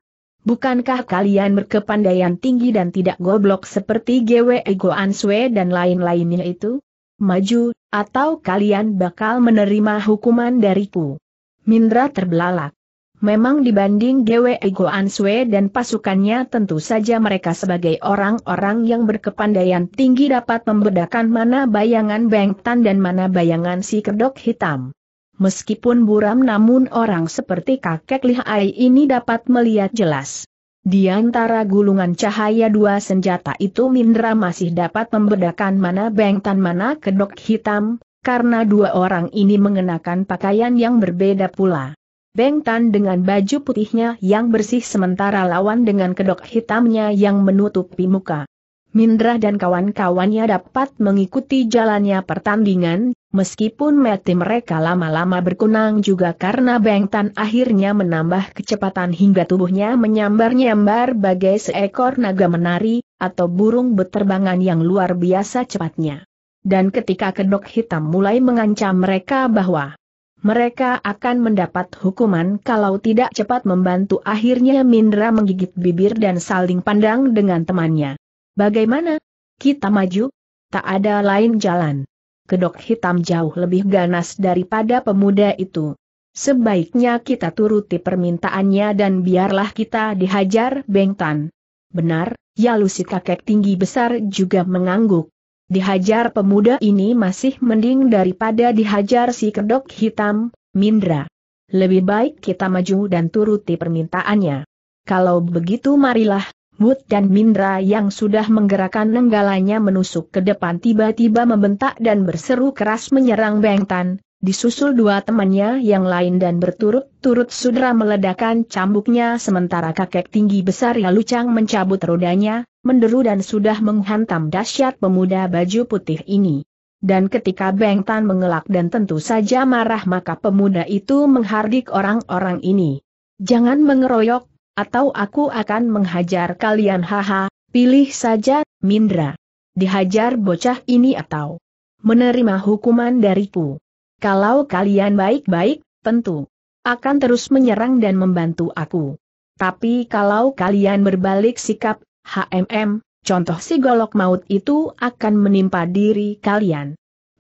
Bukankah kalian berkepandaian tinggi dan tidak goblok seperti GWE Goan Sue dan lain-lainnya itu? Maju, atau kalian bakal menerima hukuman dariku. Mindra terbelalak. Memang dibanding GWE Goan Sue dan pasukannya tentu saja mereka sebagai orang-orang yang berkepandaian tinggi dapat membedakan mana bayangan Beng Tan dan mana bayangan si kedok hitam. Meskipun buram namun orang seperti kakek lihai ini dapat melihat jelas. Di antara gulungan cahaya dua senjata itu Mindra masih dapat membedakan mana bengtan mana kedok hitam, karena dua orang ini mengenakan pakaian yang berbeda pula. Bengtan dengan baju putihnya yang bersih sementara lawan dengan kedok hitamnya yang menutupi muka. Mindra dan kawan-kawannya dapat mengikuti jalannya pertandingan, meskipun mati mereka lama-lama berkunang juga karena Bengtan akhirnya menambah kecepatan hingga tubuhnya menyambar-nyambar bagai seekor naga menari, atau burung beterbangan yang luar biasa cepatnya. Dan ketika kedok hitam mulai mengancam mereka bahwa mereka akan mendapat hukuman kalau tidak cepat membantu akhirnya Mindra menggigit bibir dan saling pandang dengan temannya. Bagaimana? Kita maju? Tak ada lain jalan. Kedok hitam jauh lebih ganas daripada pemuda itu. Sebaiknya kita turuti permintaannya dan biarlah kita dihajar Bengtan. Benar, ya, lusi kakek tinggi besar juga mengangguk. Dihajar pemuda ini masih mending daripada dihajar si kedok hitam, Mindra. Lebih baik kita maju dan turuti permintaannya. Kalau begitu marilah, Wood dan Mindra yang sudah menggerakkan nenggalanya menusuk ke depan tiba-tiba membentak dan berseru keras menyerang Bengtan, disusul dua temannya yang lain dan berturut-turut sudra meledakan cambuknya sementara kakek tinggi besar yang Yalucang mencabut rodanya, menderu dan sudah menghantam dahsyat pemuda baju putih ini. Dan ketika Bengtan mengelak dan tentu saja marah maka pemuda itu menghardik orang-orang ini. Jangan mengeroyok, atau aku akan menghajar kalian haha, pilih saja, Mindra. Dihajar bocah ini atau menerima hukuman dariku. Kalau kalian baik-baik, tentu akan terus menyerang dan membantu aku. Tapi kalau kalian berbalik sikap, HMM, contoh si golok maut itu akan menimpa diri kalian.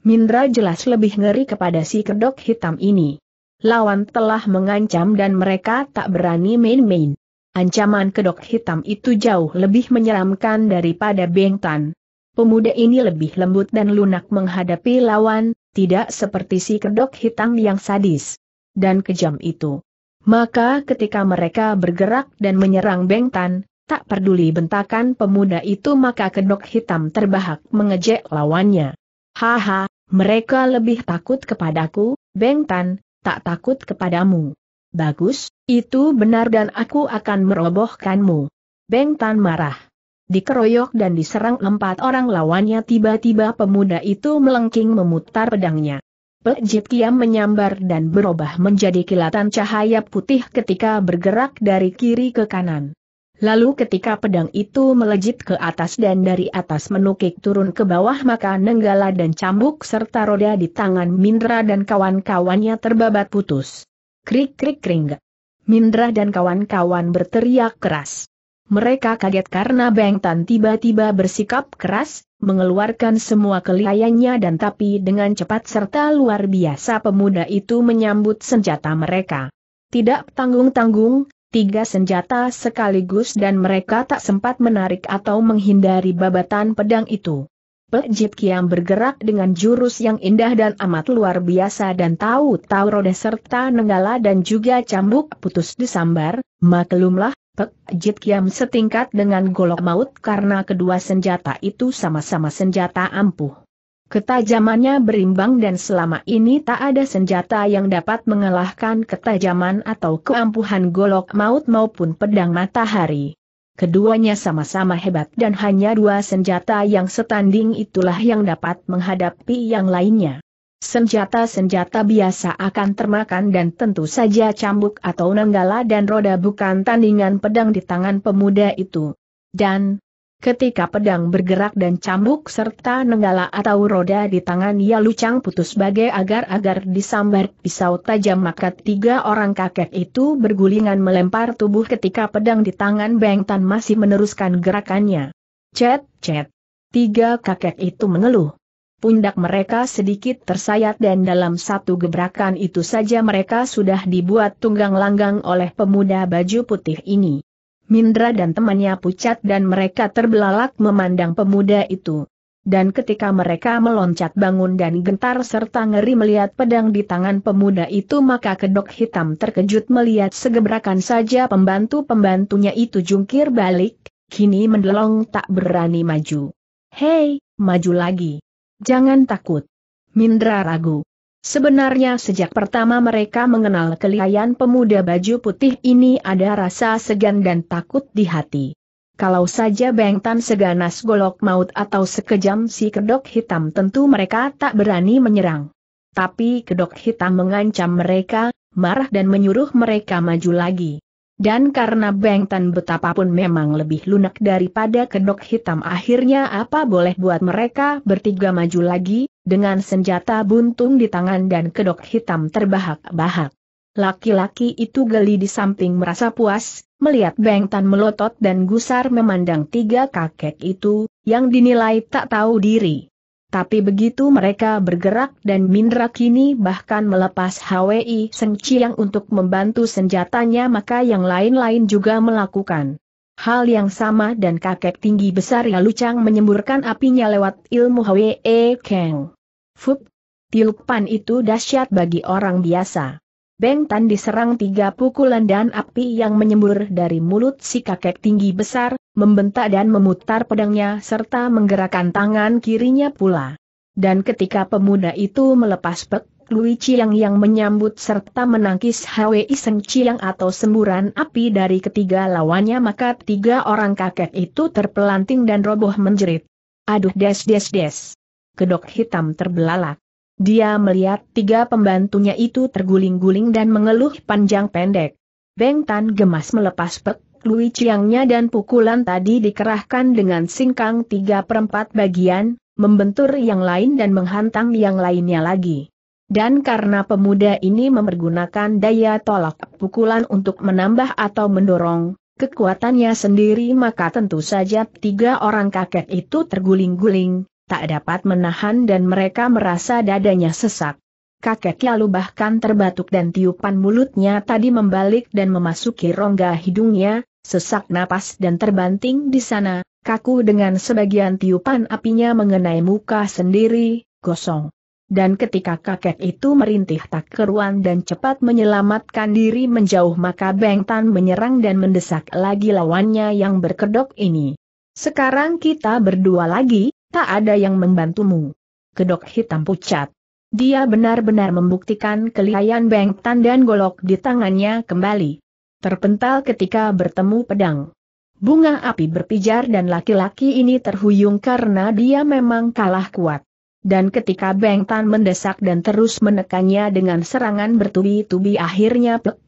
Mindra jelas lebih ngeri kepada si kedok hitam ini. Lawan telah mengancam dan mereka tak berani main-main. Ancaman kedok hitam itu jauh lebih menyeramkan daripada Bengtan. Pemuda ini lebih lembut dan lunak menghadapi lawan, tidak seperti si kedok hitam yang sadis dan kejam itu. Maka ketika mereka bergerak dan menyerang Bengtan, tak peduli bentakan pemuda itu maka kedok hitam terbahak mengejek lawannya. Haha, mereka lebih takut kepadaku, Bengtan, tak takut kepadamu. Bagus, itu benar dan aku akan merobohkanmu. Beng Tan marah. Dikeroyok dan diserang empat orang lawannya tiba-tiba pemuda itu melengking memutar pedangnya. Jit Kiam menyambar dan berubah menjadi kilatan cahaya putih ketika bergerak dari kiri ke kanan. Lalu ketika pedang itu melejit ke atas dan dari atas menukik turun ke bawah maka nenggala dan cambuk serta roda di tangan Mindra dan kawan-kawannya terbabat putus. Krik krik kring. Mindra dan kawan-kawan berteriak keras. Mereka kaget karena Beng Tan tiba-tiba bersikap keras, mengeluarkan semua kelihayannya dan tapi dengan cepat serta luar biasa pemuda itu menyambut senjata mereka. Tidak tanggung-tanggung, tiga senjata sekaligus dan mereka tak sempat menarik atau menghindari babatan pedang itu. Pejit Kiam bergerak dengan jurus yang indah dan amat luar biasa dan tahu-tahu roda serta nenggala dan juga cambuk putus disambar, maklumlah, Pejit Kiam setingkat dengan golok maut karena kedua senjata itu sama-sama senjata ampuh. Ketajamannya berimbang dan selama ini tak ada senjata yang dapat mengalahkan ketajaman atau keampuhan golok maut maupun pedang matahari. Keduanya sama-sama hebat dan hanya dua senjata yang setanding itulah yang dapat menghadapi yang lainnya. Senjata-senjata biasa akan termakan dan tentu saja cambuk atau nanggala dan roda bukan tandingan pedang di tangan pemuda itu. Dan, Ketika pedang bergerak dan cambuk serta nenggala atau roda di tangan ia Lucang putus bagai agar-agar disambar pisau tajam maka tiga orang kakek itu bergulingan melempar tubuh ketika pedang di tangan Beng Tan masih meneruskan gerakannya. Cet, cet. Tiga kakek itu mengeluh. Pundak mereka sedikit tersayat dan dalam satu gebrakan itu saja mereka sudah dibuat tunggang langgang oleh pemuda baju putih ini. Mindra dan temannya pucat dan mereka terbelalak memandang pemuda itu. Dan ketika mereka meloncat bangun dan gentar serta ngeri melihat pedang di tangan pemuda itu maka kedok hitam terkejut melihat segebrakan saja pembantu-pembantunya itu jungkir balik, kini mendelong tak berani maju. Hei, maju lagi. Jangan takut. Mindra ragu. Sebenarnya sejak pertama mereka mengenal kelihayan pemuda baju putih ini ada rasa segan dan takut di hati. Kalau saja bengtan seganas golok maut atau sekejam si kedok hitam tentu mereka tak berani menyerang. Tapi kedok hitam mengancam mereka, marah dan menyuruh mereka maju lagi. Dan karena bengtan betapapun memang lebih lunak daripada kedok hitam akhirnya apa boleh buat mereka bertiga maju lagi, dengan senjata buntung di tangan dan kedok hitam terbahak-bahak. Laki-laki itu geli di samping merasa puas, melihat Beng Tan melotot dan gusar memandang tiga kakek itu, yang dinilai tak tahu diri. Tapi begitu mereka bergerak dan Mindra kini bahkan melepas HWI Seng Chiang untuk membantu senjatanya maka yang lain-lain juga melakukan. Hal yang sama dan kakek tinggi besar Yalucang menyemburkan apinya lewat ilmu Hwe Kang. Fup! Tiupan itu dahsyat bagi orang biasa. Beng Tan diserang tiga pukulan dan api yang menyembur dari mulut si kakek tinggi besar, membentak dan memutar pedangnya serta menggerakkan tangan kirinya pula. Dan ketika pemuda itu melepas pek, Lui Chiang yang menyambut serta menangkis Hwe Iseng Chiang atau semburan api dari ketiga lawannya maka tiga orang kakek itu terpelanting dan roboh menjerit. Aduh des des des. Kedok hitam terbelalak. Dia melihat tiga pembantunya itu terguling-guling dan mengeluh panjang pendek. Beng Tan gemas melepas pek, Lui Chiangnya dan pukulan tadi dikerahkan dengan singkang tiga perempat bagian, membentur yang lain dan menghantam yang lainnya lagi. Dan karena pemuda ini memergunakan daya tolak pukulan untuk menambah atau mendorong, kekuatannya sendiri maka tentu saja tiga orang kakek itu terguling-guling, tak dapat menahan dan mereka merasa dadanya sesak. Kakek lalu bahkan terbatuk dan tiupan mulutnya tadi membalik dan memasuki rongga hidungnya, sesak napas dan terbanting di sana, kaku dengan sebagian tiupan apinya mengenai muka sendiri, gosong. Dan ketika kakek itu merintih tak keruan dan cepat menyelamatkan diri menjauh maka Beng Tan menyerang dan mendesak lagi lawannya yang berkedok ini. Sekarang kita berdua lagi, tak ada yang membantumu. Kedok hitam pucat. Dia benar-benar membuktikan kelihayan bengtan dan golok di tangannya kembali. Terpental ketika bertemu pedang. Bunga api berpijar dan laki-laki ini terhuyung karena dia memang kalah kuat. Dan ketika Tan mendesak dan terus menekannya dengan serangan bertubi-tubi akhirnya Pek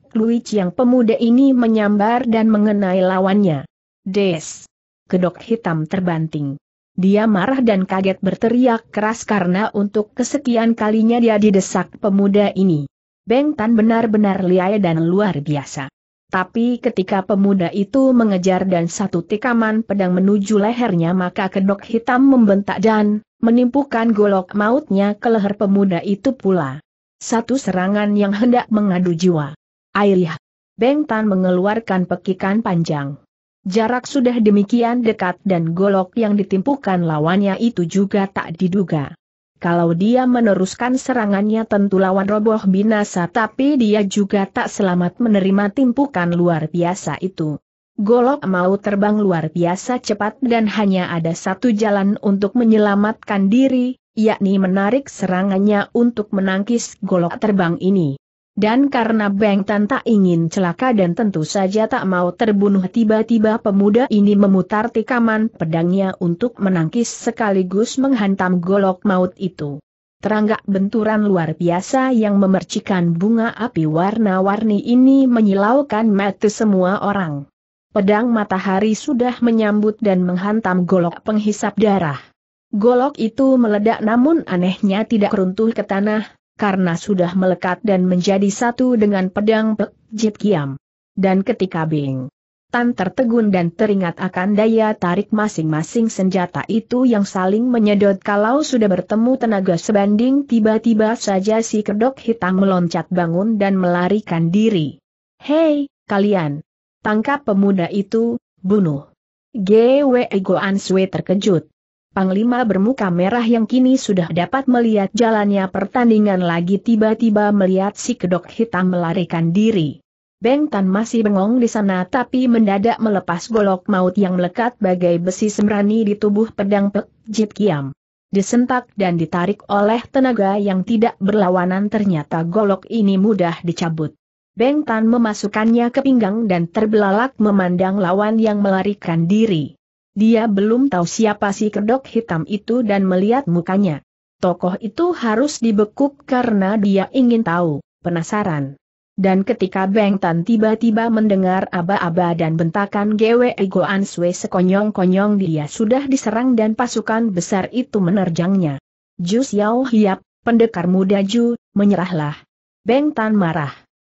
yang pemuda ini menyambar dan mengenai lawannya. Des! Kedok hitam terbanting. Dia marah dan kaget berteriak keras karena untuk kesekian kalinya dia didesak pemuda ini. Beng Tan benar-benar liai dan luar biasa. Tapi ketika pemuda itu mengejar dan satu tikaman pedang menuju lehernya maka kedok hitam membentak dan menimpukan golok mautnya ke leher pemuda itu pula. Satu serangan yang hendak mengadu jiwa. Ayolah, Beng Tan mengeluarkan pekikan panjang. Jarak sudah demikian dekat dan golok yang ditimpukan lawannya itu juga tak diduga. Kalau dia meneruskan serangannya tentu lawan roboh binasa tapi dia juga tak selamat menerima timpukan luar biasa itu. Golok mau terbang luar biasa cepat dan hanya ada satu jalan untuk menyelamatkan diri, yakni menarik serangannya untuk menangkis golok terbang ini. Dan karena Beng Tan tak ingin celaka dan tentu saja tak mau terbunuh tiba-tiba pemuda ini memutar tikaman pedangnya untuk menangkis sekaligus menghantam golok maut itu. Teranggak benturan luar biasa yang memercikan bunga api warna-warni ini menyilaukan mata semua orang. Pedang matahari sudah menyambut dan menghantam golok penghisap darah. Golok itu meledak namun anehnya tidak runtuh ke tanah, karena sudah melekat dan menjadi satu dengan pedang Pek Jit Kiam. Dan ketika Bing Tan tertegun dan teringat akan daya tarik masing-masing senjata itu yang saling menyedot kalau sudah bertemu tenaga sebanding tiba-tiba saja si kedok hitam meloncat bangun dan melarikan diri. Hei, kalian! Tangkap pemuda itu, bunuh! Gwe Goan Sui terkejut. Panglima bermuka merah yang kini sudah dapat melihat jalannya pertandingan lagi tiba-tiba melihat si kedok hitam melarikan diri. Beng Tan masih bengong di sana tapi mendadak melepas golok maut yang melekat bagai besi semrani di tubuh pedang Pek Jit Kiam. Disentak dan ditarik oleh tenaga yang tidak berlawanan ternyata golok ini mudah dicabut. Beng Tan memasukkannya ke pinggang dan terbelalak memandang lawan yang melarikan diri. Dia belum tahu siapa si kedok hitam itu dan melihat mukanya. Tokoh itu harus dibekuk karena dia ingin tahu, penasaran. Dan ketika Beng Tan tiba-tiba mendengar aba-aba dan bentakan Gwe Goan Sue sekonyong-konyong dia sudah diserang dan pasukan besar itu menerjangnya. Jus Yao Hiap, pendekar muda Ju, menyerahlah. Beng Tan marah.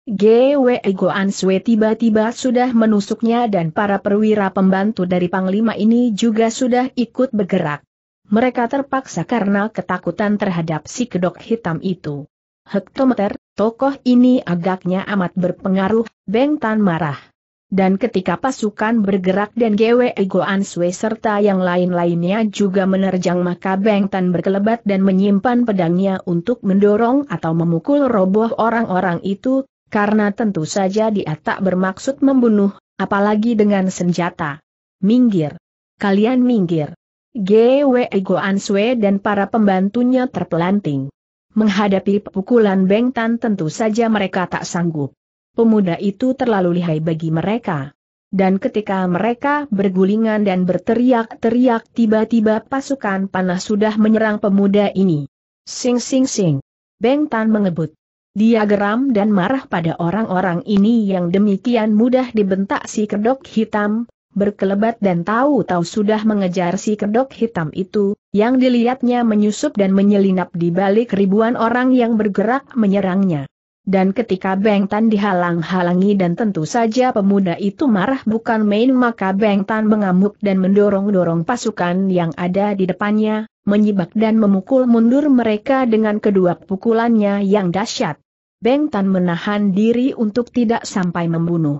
G.W.E. Goan Sui tiba-tiba sudah menusuknya dan para perwira pembantu dari Panglima ini juga sudah ikut bergerak. Mereka terpaksa karena ketakutan terhadap si kedok hitam itu. Hektometer, tokoh ini agaknya amat berpengaruh, Beng Tan marah. Dan ketika pasukan bergerak dan GW Goan Sui serta yang lain-lainnya juga menerjang maka Beng Tan berkelebat dan menyimpan pedangnya untuk mendorong atau memukul roboh orang-orang itu, karena tentu saja dia tak bermaksud membunuh, apalagi dengan senjata. Minggir. Kalian minggir. G.W.E. Goan Sue dan para pembantunya terpelanting. Menghadapi pukulan Bengtan tentu saja mereka tak sanggup. Pemuda itu terlalu lihai bagi mereka. Dan ketika mereka bergulingan dan berteriak-teriak tiba-tiba pasukan panah sudah menyerang pemuda ini. Sing sing sing. Bengtan mengebut. Dia geram dan marah pada orang-orang ini yang demikian mudah dibentak si kedok hitam, berkelebat dan tahu-tahu sudah mengejar si kedok hitam itu, yang dilihatnya menyusup dan menyelinap di balik ribuan orang yang bergerak menyerangnya. Dan ketika Beng Tan dihalang-halangi dan tentu saja pemuda itu marah bukan main maka Beng Tan mengamuk dan mendorong-dorong pasukan yang ada di depannya, menyibak dan memukul mundur mereka dengan kedua pukulannya yang dahsyat. Beng Tan menahan diri untuk tidak sampai membunuh.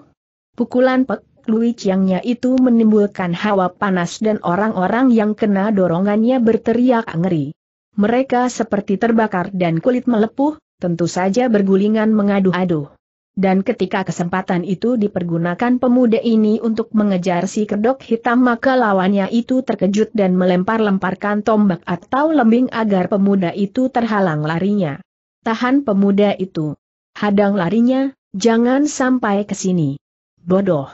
Pukulan Pek Lui Chiangnya itu menimbulkan hawa panas dan orang-orang yang kena dorongannya berteriak ngeri. Mereka seperti terbakar dan kulit melepuh, tentu saja bergulingan mengadu-adu. Dan ketika kesempatan itu dipergunakan pemuda ini untuk mengejar si kedok hitam maka lawannya itu terkejut dan melempar-lemparkan tombak atau lembing agar pemuda itu terhalang larinya. Tahan pemuda itu. Hadang larinya, jangan sampai ke sini. Bodoh.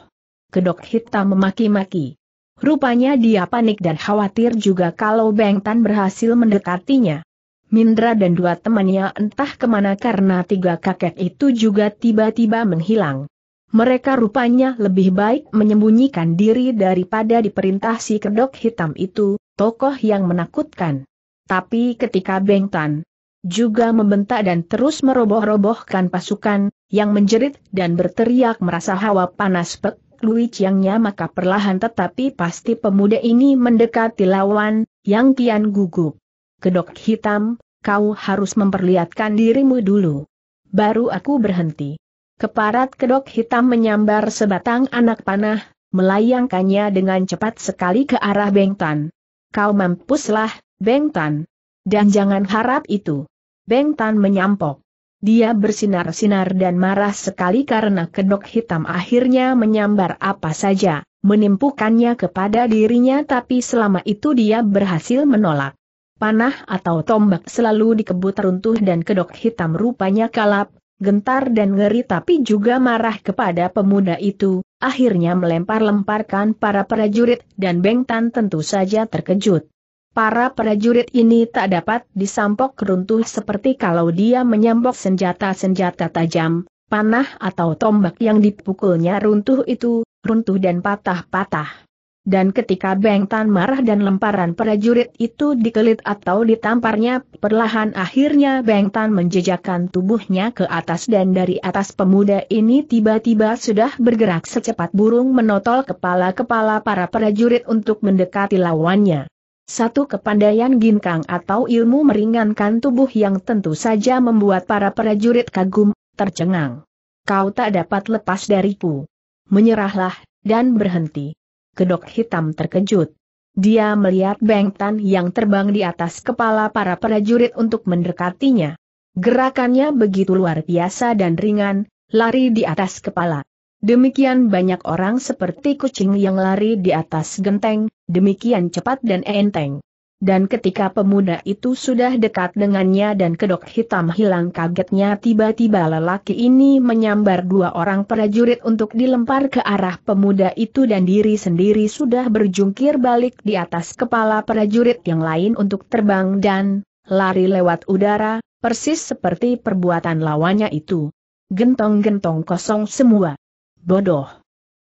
Kedok hitam memaki-maki. Rupanya dia panik dan khawatir juga kalau Tan berhasil mendekatinya. Mindra dan dua temannya entah kemana karena tiga kakek itu juga tiba-tiba menghilang. Mereka rupanya lebih baik menyembunyikan diri daripada diperintah si kedok hitam itu, tokoh yang menakutkan. Tapi ketika Bengtan juga membentak dan terus meroboh-robohkan pasukan, yang menjerit dan berteriak merasa hawa panas Pek Lui ciangnya maka perlahan tetapi pasti pemuda ini mendekati lawan, yang kian gugup. Kedok hitam, kau harus memperlihatkan dirimu dulu. Baru aku berhenti. Keparat kedok hitam menyambar sebatang anak panah, melayangkannya dengan cepat sekali ke arah Bengtan. Kau mampuslah, Bengtan. Dan jangan harap itu. Bengtan menyampok. Dia bersinar-sinar dan marah sekali karena kedok hitam akhirnya menyambar apa saja, menimpukannya kepada dirinya tapi selama itu dia berhasil menolak. Panah atau tombak selalu dikebut runtuh dan kedok hitam rupanya kalap, gentar dan ngeri tapi juga marah kepada pemuda itu, akhirnya melempar-lemparkan para prajurit dan Bengtan tentu saja terkejut. Para prajurit ini tak dapat disampok runtuh seperti kalau dia menyampok senjata-senjata tajam, panah atau tombak yang dipukulnya runtuh itu, runtuh dan patah-patah dan ketika Beng Tan marah dan lemparan prajurit itu dikelit atau ditamparnya, perlahan akhirnya Beng Tan menjejakkan tubuhnya ke atas dan dari atas pemuda ini tiba-tiba sudah bergerak secepat burung menotol kepala-kepala para prajurit untuk mendekati lawannya. Satu kepandaian ginkang atau ilmu meringankan tubuh yang tentu saja membuat para prajurit kagum, tercengang. Kau tak dapat lepas dariku. Menyerahlah, dan berhenti. Kedok hitam terkejut. Dia melihat Tan yang terbang di atas kepala para prajurit untuk mendekatinya. Gerakannya begitu luar biasa dan ringan, lari di atas kepala. Demikian banyak orang seperti kucing yang lari di atas genteng, demikian cepat dan enteng. Dan ketika pemuda itu sudah dekat dengannya dan kedok hitam hilang kagetnya tiba-tiba lelaki ini menyambar dua orang prajurit untuk dilempar ke arah pemuda itu dan diri sendiri sudah berjungkir balik di atas kepala prajurit yang lain untuk terbang dan lari lewat udara, persis seperti perbuatan lawannya itu. Gentong-gentong kosong semua. Bodoh.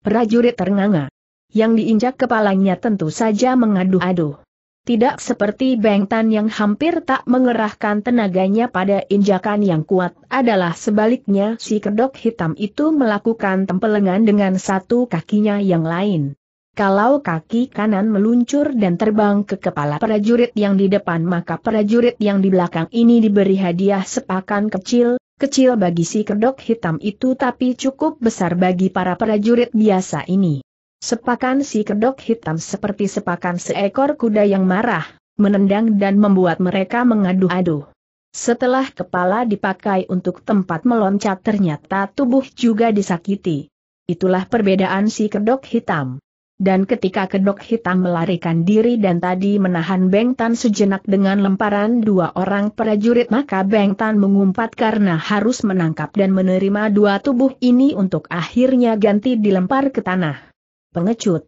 Prajurit ternganga. Yang diinjak kepalanya tentu saja mengadu-aduh. Tidak seperti Beng Tan yang hampir tak mengerahkan tenaganya pada injakan yang kuat adalah sebaliknya si kedok hitam itu melakukan tempelengan dengan satu kakinya yang lain. Kalau kaki kanan meluncur dan terbang ke kepala prajurit yang di depan maka prajurit yang di belakang ini diberi hadiah sepakan kecil, kecil bagi si kedok hitam itu tapi cukup besar bagi para prajurit biasa ini. Sepakan si kedok hitam seperti sepakan seekor kuda yang marah, menendang dan membuat mereka mengadu-adu. Setelah kepala dipakai untuk tempat meloncat ternyata tubuh juga disakiti. Itulah perbedaan si kedok hitam. Dan ketika kedok hitam melarikan diri dan tadi menahan Beng sejenak dengan lemparan dua orang prajurit maka Beng mengumpat karena harus menangkap dan menerima dua tubuh ini untuk akhirnya ganti dilempar ke tanah pengecut,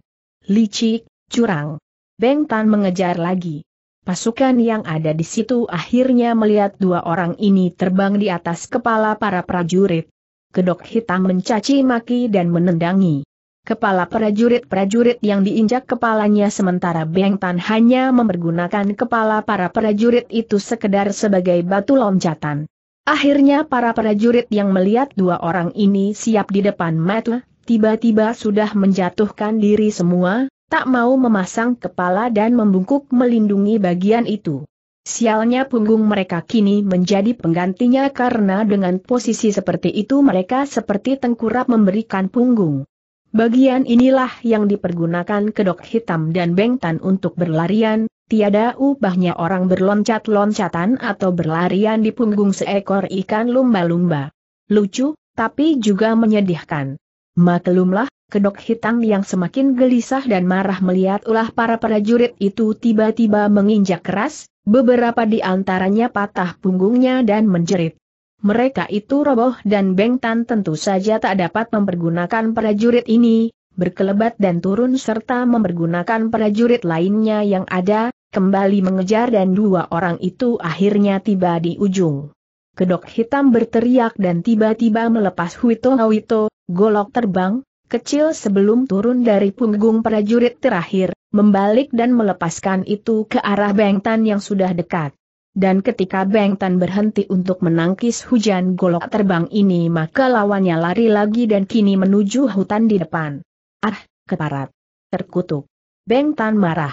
licik, curang. Beng Tan mengejar lagi. Pasukan yang ada di situ akhirnya melihat dua orang ini terbang di atas kepala para prajurit. Kedok hitam mencaci maki dan menendangi. Kepala prajurit-prajurit yang diinjak kepalanya sementara Beng Tan hanya mempergunakan kepala para prajurit itu sekedar sebagai batu loncatan. Akhirnya para prajurit yang melihat dua orang ini siap di depan mata, tiba-tiba sudah menjatuhkan diri semua, tak mau memasang kepala dan membungkuk melindungi bagian itu. Sialnya punggung mereka kini menjadi penggantinya karena dengan posisi seperti itu mereka seperti tengkurap memberikan punggung. Bagian inilah yang dipergunakan kedok hitam dan bengtan untuk berlarian, tiada ubahnya orang berloncat-loncatan atau berlarian di punggung seekor ikan lumba-lumba. Lucu, tapi juga menyedihkan. Maklumlah, kedok hitam yang semakin gelisah dan marah melihat ulah para prajurit itu tiba-tiba menginjak keras, beberapa di antaranya patah punggungnya dan menjerit. Mereka itu roboh dan Bengtan tentu saja tak dapat mempergunakan prajurit ini, berkelebat dan turun serta mempergunakan prajurit lainnya yang ada, kembali mengejar dan dua orang itu akhirnya tiba di ujung. Kedok hitam berteriak dan tiba-tiba melepas Huito Huito, golok terbang, kecil sebelum turun dari punggung prajurit terakhir, membalik dan melepaskan itu ke arah Bengtan yang sudah dekat. Dan ketika Bengtan berhenti untuk menangkis hujan golok terbang ini maka lawannya lari lagi dan kini menuju hutan di depan. Ah, keparat. Terkutuk. Bengtan marah.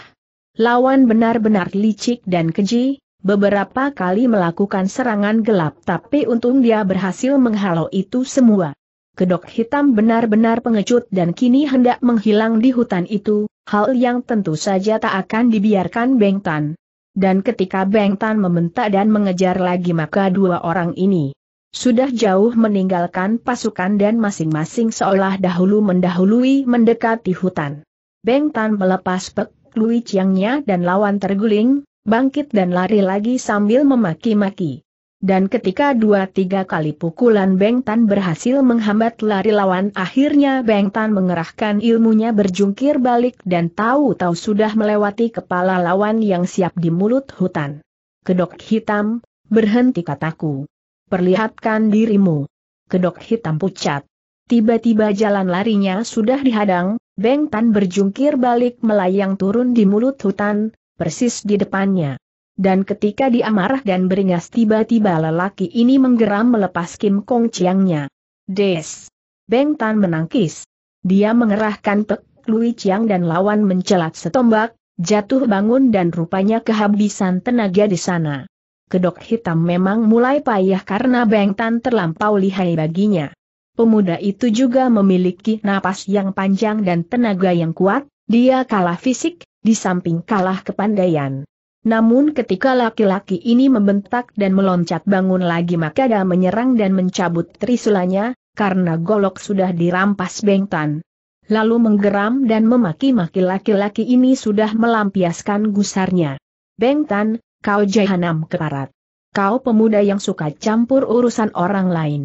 Lawan benar-benar licik dan keji, beberapa kali melakukan serangan gelap tapi untung dia berhasil menghalau itu semua. Kedok hitam benar-benar pengecut dan kini hendak menghilang di hutan itu, hal yang tentu saja tak akan dibiarkan Beng Tan. Dan ketika Beng Tan membentak dan mengejar lagi maka dua orang ini sudah jauh meninggalkan pasukan dan masing-masing seolah dahulu mendahului mendekati hutan. Beng Tan melepas pek Lui Chiangnya dan lawan terguling, bangkit dan lari lagi sambil memaki-maki dan ketika dua-tiga kali pukulan Beng Tan berhasil menghambat lari lawan akhirnya Beng Tan mengerahkan ilmunya berjungkir balik dan tahu-tahu sudah melewati kepala lawan yang siap di mulut hutan. Kedok hitam, berhenti kataku. Perlihatkan dirimu. Kedok hitam pucat. Tiba-tiba jalan larinya sudah dihadang, Beng Tan berjungkir balik melayang turun di mulut hutan, persis di depannya dan ketika dia marah dan beringas tiba-tiba lelaki ini menggeram melepas Kim Kong Chiangnya. Des! Beng Tan menangkis. Dia mengerahkan Pek Lui Chiang dan lawan mencelat setombak, jatuh bangun dan rupanya kehabisan tenaga di sana. Kedok hitam memang mulai payah karena Beng Tan terlampau lihai baginya. Pemuda itu juga memiliki napas yang panjang dan tenaga yang kuat, dia kalah fisik, di samping kalah kepandaian. Namun ketika laki-laki ini membentak dan meloncat bangun lagi maka dia menyerang dan mencabut trisulanya, karena golok sudah dirampas Bengtan. Lalu menggeram dan memaki-maki laki-laki ini sudah melampiaskan gusarnya. Bengtan, kau jahanam keparat. Kau pemuda yang suka campur urusan orang lain.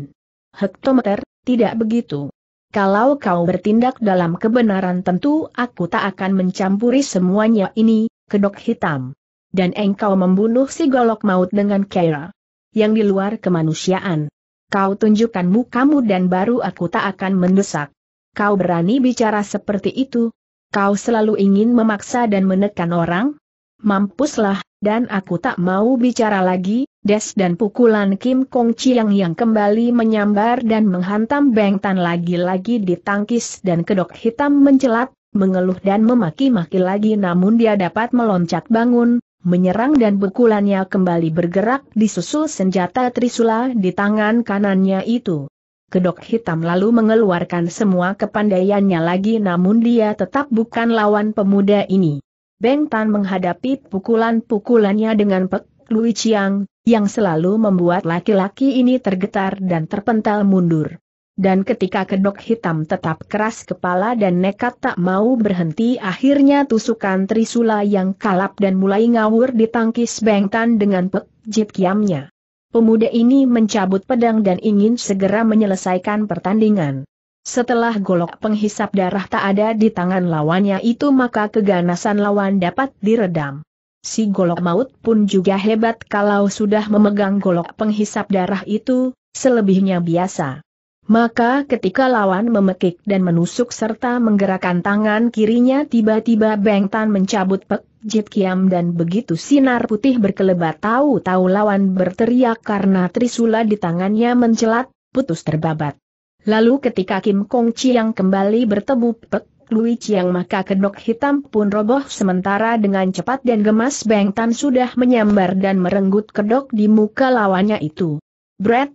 Hektometer, tidak begitu. Kalau kau bertindak dalam kebenaran tentu aku tak akan mencampuri semuanya ini, kedok hitam. Dan engkau membunuh si golok maut dengan kera. Yang di luar kemanusiaan. Kau tunjukkan mukamu dan baru aku tak akan mendesak. Kau berani bicara seperti itu? Kau selalu ingin memaksa dan menekan orang? Mampuslah, dan aku tak mau bicara lagi, des dan pukulan Kim Kong Chiang yang kembali menyambar dan menghantam Beng Tan lagi-lagi di tangkis dan kedok hitam mencelat, mengeluh dan memaki-maki lagi namun dia dapat meloncat bangun, menyerang dan pukulannya kembali bergerak disusul senjata Trisula di tangan kanannya itu. Kedok hitam lalu mengeluarkan semua kepandaiannya lagi namun dia tetap bukan lawan pemuda ini. Beng Tan menghadapi pukulan-pukulannya dengan Pek Lui Chiang, yang selalu membuat laki-laki ini tergetar dan terpental mundur dan ketika kedok hitam tetap keras kepala dan nekat tak mau berhenti akhirnya tusukan Trisula yang kalap dan mulai ngawur ditangkis Bengtan dengan pekjit kiamnya. Pemuda ini mencabut pedang dan ingin segera menyelesaikan pertandingan. Setelah golok penghisap darah tak ada di tangan lawannya itu maka keganasan lawan dapat diredam. Si golok maut pun juga hebat kalau sudah memegang golok penghisap darah itu, selebihnya biasa. Maka ketika lawan memekik dan menusuk serta menggerakkan tangan kirinya tiba-tiba Beng Tan mencabut pek jit kiam dan begitu sinar putih berkelebat tahu-tahu lawan berteriak karena trisula di tangannya mencelat, putus terbabat. Lalu ketika Kim Kong Chiang kembali bertemu pek Lui Chiang maka kedok hitam pun roboh sementara dengan cepat dan gemas Beng Tan sudah menyambar dan merenggut kedok di muka lawannya itu. Brett!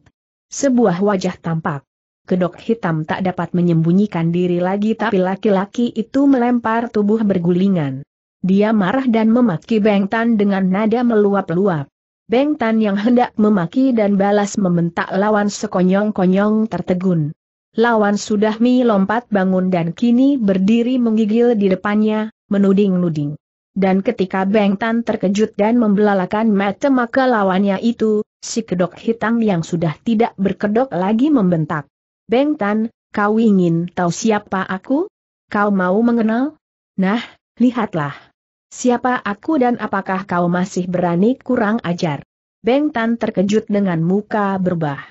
Sebuah wajah tampak Kedok hitam tak dapat menyembunyikan diri lagi tapi laki-laki itu melempar tubuh bergulingan. Dia marah dan memaki Beng Tan dengan nada meluap-luap. Beng Tan yang hendak memaki dan balas membentak lawan sekonyong-konyong tertegun. Lawan sudah mi lompat bangun dan kini berdiri menggigil di depannya, menuding-nuding. Dan ketika Beng Tan terkejut dan membelalakan mata maka lawannya itu, si kedok hitam yang sudah tidak berkedok lagi membentak. Beng Tan, kau ingin tahu siapa aku? Kau mau mengenal? Nah, lihatlah. Siapa aku dan apakah kau masih berani kurang ajar? Beng Tan terkejut dengan muka berbah.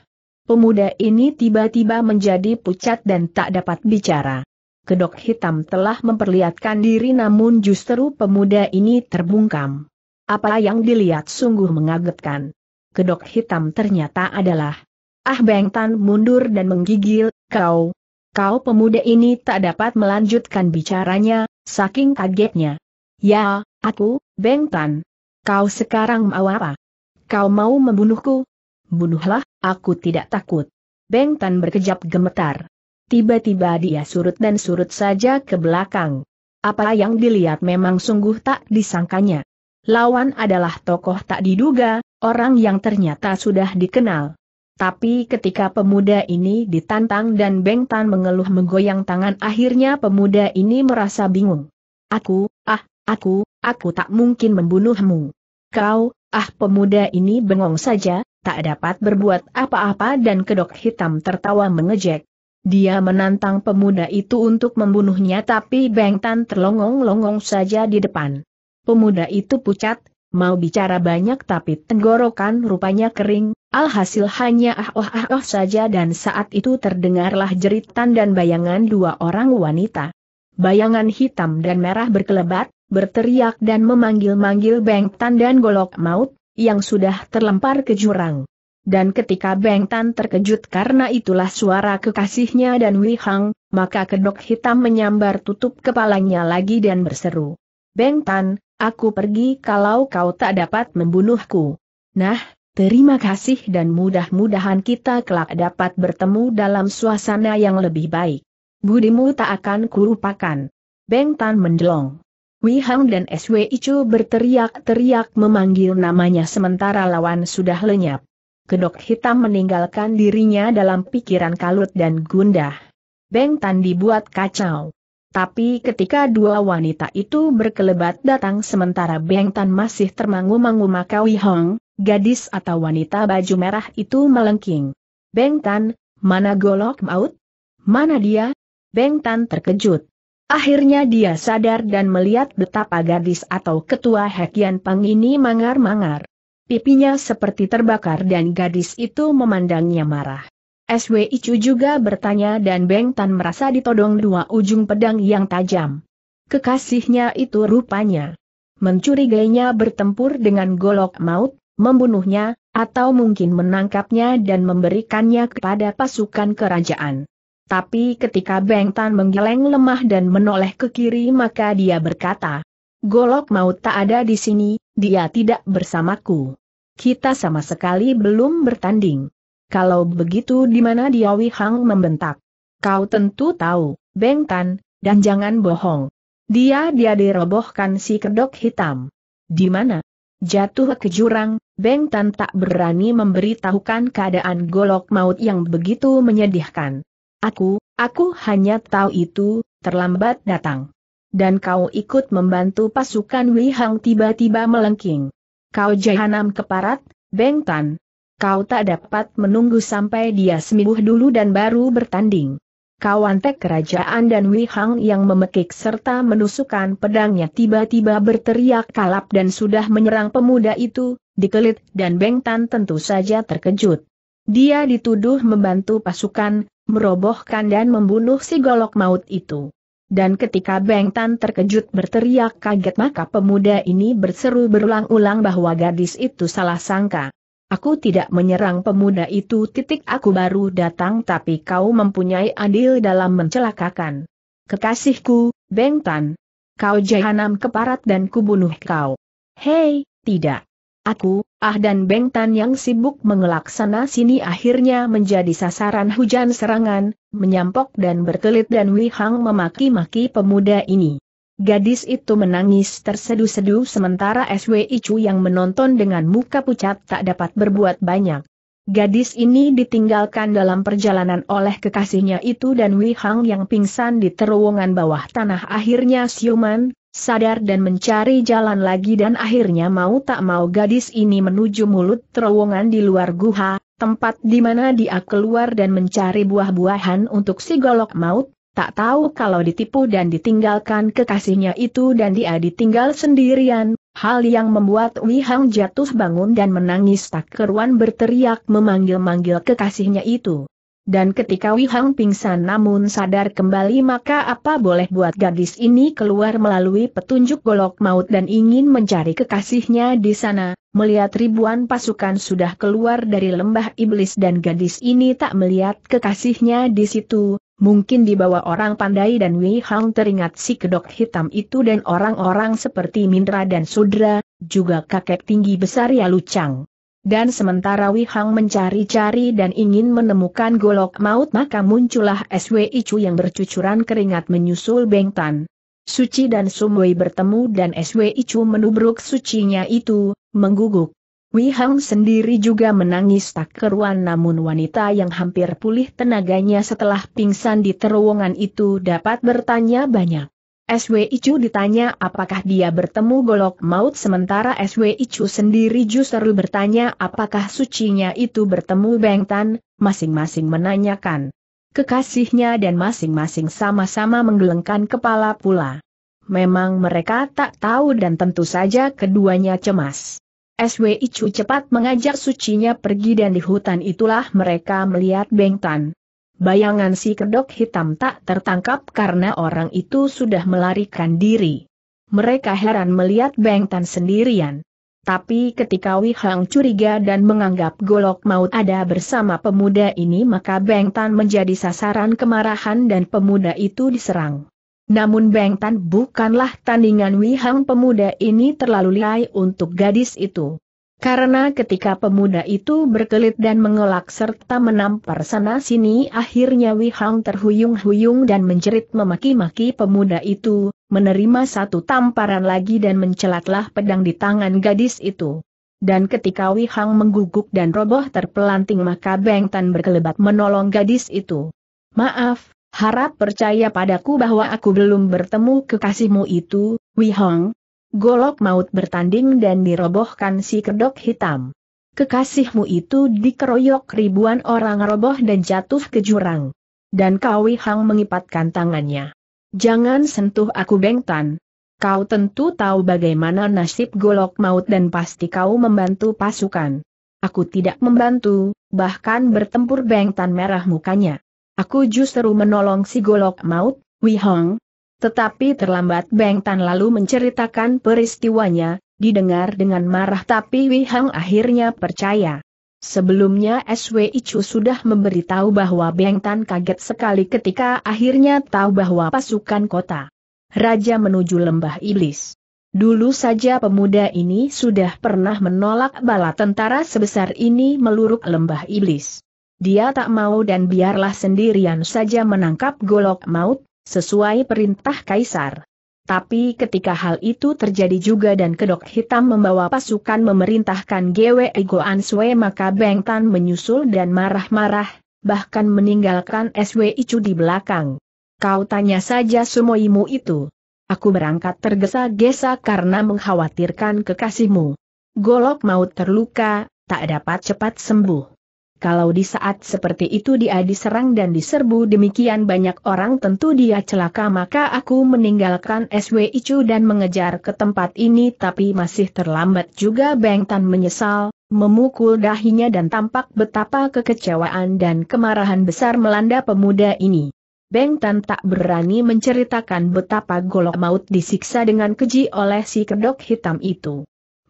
Pemuda ini tiba-tiba menjadi pucat dan tak dapat bicara. Kedok hitam telah memperlihatkan diri namun justru pemuda ini terbungkam. Apa yang dilihat sungguh mengagetkan. Kedok hitam ternyata adalah Ah Beng Tan mundur dan menggigil, kau, kau pemuda ini tak dapat melanjutkan bicaranya, saking kagetnya. Ya, aku, Beng Tan. Kau sekarang mau apa? Kau mau membunuhku? Bunuhlah, aku tidak takut. Beng Tan berkejap gemetar. Tiba-tiba dia surut dan surut saja ke belakang. Apa yang dilihat memang sungguh tak disangkanya. Lawan adalah tokoh tak diduga, orang yang ternyata sudah dikenal. Tapi ketika pemuda ini ditantang dan Beng Tan mengeluh menggoyang tangan akhirnya pemuda ini merasa bingung. Aku, ah, aku, aku tak mungkin membunuhmu. Kau, ah pemuda ini bengong saja, tak dapat berbuat apa-apa dan kedok hitam tertawa mengejek. Dia menantang pemuda itu untuk membunuhnya tapi Beng Tan terlongong-longong saja di depan. Pemuda itu pucat, mau bicara banyak tapi tenggorokan rupanya kering, Alhasil hanya ah oh ah oh saja dan saat itu terdengarlah jeritan dan bayangan dua orang wanita. Bayangan hitam dan merah berkelebat, berteriak dan memanggil-manggil Tan dan Golok Maut, yang sudah terlempar ke jurang. Dan ketika Tan terkejut karena itulah suara kekasihnya dan Wihang, maka kedok hitam menyambar tutup kepalanya lagi dan berseru. Tan, aku pergi kalau kau tak dapat membunuhku. Nah, Terima kasih dan mudah-mudahan kita kelak dapat bertemu dalam suasana yang lebih baik. Budimu tak akan kulupakan. Beng Tan mendelong. Wei Hang dan SW Icu berteriak-teriak memanggil namanya sementara lawan sudah lenyap. Kedok hitam meninggalkan dirinya dalam pikiran kalut dan gundah. Beng Tan dibuat kacau. Tapi ketika dua wanita itu berkelebat datang sementara Beng Tan masih termangu-mangu Wi Hong, gadis atau wanita baju merah itu melengking. Beng Tan, mana golok maut? Mana dia? Beng Tan terkejut. Akhirnya dia sadar dan melihat betapa gadis atau ketua Hekian Pang ini mangar-mangar. Pipinya seperti terbakar dan gadis itu memandangnya marah. SWI Icu juga bertanya dan Beng Tan merasa ditodong dua ujung pedang yang tajam. Kekasihnya itu rupanya mencurigainya bertempur dengan golok maut, membunuhnya, atau mungkin menangkapnya dan memberikannya kepada pasukan kerajaan. Tapi ketika Beng Tan menggeleng lemah dan menoleh ke kiri maka dia berkata, Golok maut tak ada di sini, dia tidak bersamaku. Kita sama sekali belum bertanding. Kalau begitu di mana dia Wihang membentak? Kau tentu tahu, Beng Tan, dan jangan bohong. Dia dia dirobohkan si kedok hitam. Di mana? Jatuh ke jurang, Beng Tan tak berani memberitahukan keadaan golok maut yang begitu menyedihkan. Aku, aku hanya tahu itu, terlambat datang. Dan kau ikut membantu pasukan Wihang tiba-tiba melengking. Kau jahanam keparat, Beng Tan, kau tak dapat menunggu sampai dia sembuh dulu dan baru bertanding. Kawantek kerajaan dan Wihang yang memekik serta menusukkan pedangnya tiba-tiba berteriak kalap dan sudah menyerang pemuda itu, dikelit dan Bengtan tentu saja terkejut. Dia dituduh membantu pasukan, merobohkan dan membunuh si golok maut itu. Dan ketika Beng Tan terkejut berteriak kaget maka pemuda ini berseru berulang-ulang bahwa gadis itu salah sangka. Aku tidak menyerang pemuda itu. Titik aku baru datang tapi kau mempunyai adil dalam mencelakakan. Kekasihku, Beng Tan, Kau jahanam keparat dan kubunuh kau. Hei, tidak. Aku, Ah dan Beng Tan yang sibuk mengelak sana sini akhirnya menjadi sasaran hujan serangan, menyampok dan berkelit dan Wihang memaki-maki pemuda ini. Gadis itu menangis tersedu-sedu sementara SW Chu yang menonton dengan muka pucat tak dapat berbuat banyak. Gadis ini ditinggalkan dalam perjalanan oleh kekasihnya itu dan Wei Hang yang pingsan di terowongan bawah tanah akhirnya siuman, sadar dan mencari jalan lagi dan akhirnya mau tak mau gadis ini menuju mulut terowongan di luar guha, tempat di mana dia keluar dan mencari buah-buahan untuk si golok maut, tak tahu kalau ditipu dan ditinggalkan kekasihnya itu dan dia ditinggal sendirian, hal yang membuat Wihang Hang jatuh bangun dan menangis tak keruan berteriak memanggil-manggil kekasihnya itu. Dan ketika Wihang Hang pingsan namun sadar kembali maka apa boleh buat gadis ini keluar melalui petunjuk golok maut dan ingin mencari kekasihnya di sana, melihat ribuan pasukan sudah keluar dari lembah iblis dan gadis ini tak melihat kekasihnya di situ, Mungkin di bawah orang pandai dan Wei Hang teringat si kedok hitam itu dan orang-orang seperti Mindra dan Sudra, juga kakek tinggi besar ya Chang. Dan sementara Wei Hang mencari-cari dan ingin menemukan golok maut maka muncullah SWI Chu yang bercucuran keringat menyusul Beng Tan. Suci dan Sumwei bertemu dan SWI Chu menubruk sucinya itu, mengguguk. Wei Hang sendiri juga menangis tak keruan namun wanita yang hampir pulih tenaganya setelah pingsan di terowongan itu dapat bertanya banyak. SW Icu ditanya apakah dia bertemu golok maut sementara SW Icu sendiri justru bertanya apakah sucinya itu bertemu Bengtan, masing-masing menanyakan. Kekasihnya dan masing-masing sama-sama menggelengkan kepala pula. Memang mereka tak tahu dan tentu saja keduanya cemas. SW Icu cepat mengajak sucinya pergi dan di hutan itulah mereka melihat Bengtan. Bayangan si kedok hitam tak tertangkap karena orang itu sudah melarikan diri. Mereka heran melihat Bengtan sendirian. Tapi ketika Wihang Hang curiga dan menganggap golok maut ada bersama pemuda ini maka Beng Tan menjadi sasaran kemarahan dan pemuda itu diserang. Namun Beng Tan bukanlah tandingan Wihang pemuda ini terlalu lihai untuk gadis itu. Karena ketika pemuda itu berkelit dan mengelak serta menampar sana-sini akhirnya Wihang terhuyung-huyung dan menjerit memaki-maki pemuda itu, menerima satu tamparan lagi dan mencelatlah pedang di tangan gadis itu. Dan ketika Wihang mengguguk dan roboh terpelanting maka Beng Tan berkelebat menolong gadis itu. Maaf, Harap percaya padaku bahwa aku belum bertemu kekasihmu itu, Wihong. Golok maut bertanding dan dirobohkan si kedok hitam. Kekasihmu itu dikeroyok ribuan orang roboh dan jatuh ke jurang. Dan kau Wihang mengipatkan tangannya. Jangan sentuh aku Bengtan. Kau tentu tahu bagaimana nasib golok maut dan pasti kau membantu pasukan. Aku tidak membantu, bahkan bertempur Bengtan merah mukanya. Aku justru menolong si golok maut, Hong. Tetapi terlambat Beng Tan lalu menceritakan peristiwanya, didengar dengan marah tapi Hong akhirnya percaya. Sebelumnya SW Icu sudah memberitahu bahwa Beng Tan kaget sekali ketika akhirnya tahu bahwa pasukan kota. Raja menuju lembah iblis. Dulu saja pemuda ini sudah pernah menolak bala tentara sebesar ini meluruk lembah iblis. Dia tak mau dan biarlah sendirian saja menangkap golok maut, sesuai perintah kaisar. Tapi ketika hal itu terjadi juga dan kedok hitam membawa pasukan memerintahkan Gwe Goan Sue maka Beng Tan menyusul dan marah-marah, bahkan meninggalkan SW Icu di belakang. Kau tanya saja sumoimu itu. Aku berangkat tergesa-gesa karena mengkhawatirkan kekasihmu. Golok maut terluka, tak dapat cepat sembuh. Kalau di saat seperti itu dia diserang dan diserbu demikian banyak orang tentu dia celaka maka aku meninggalkan SW Icu dan mengejar ke tempat ini tapi masih terlambat juga Beng Tan menyesal, memukul dahinya dan tampak betapa kekecewaan dan kemarahan besar melanda pemuda ini. Beng Tan tak berani menceritakan betapa golok maut disiksa dengan keji oleh si kedok hitam itu.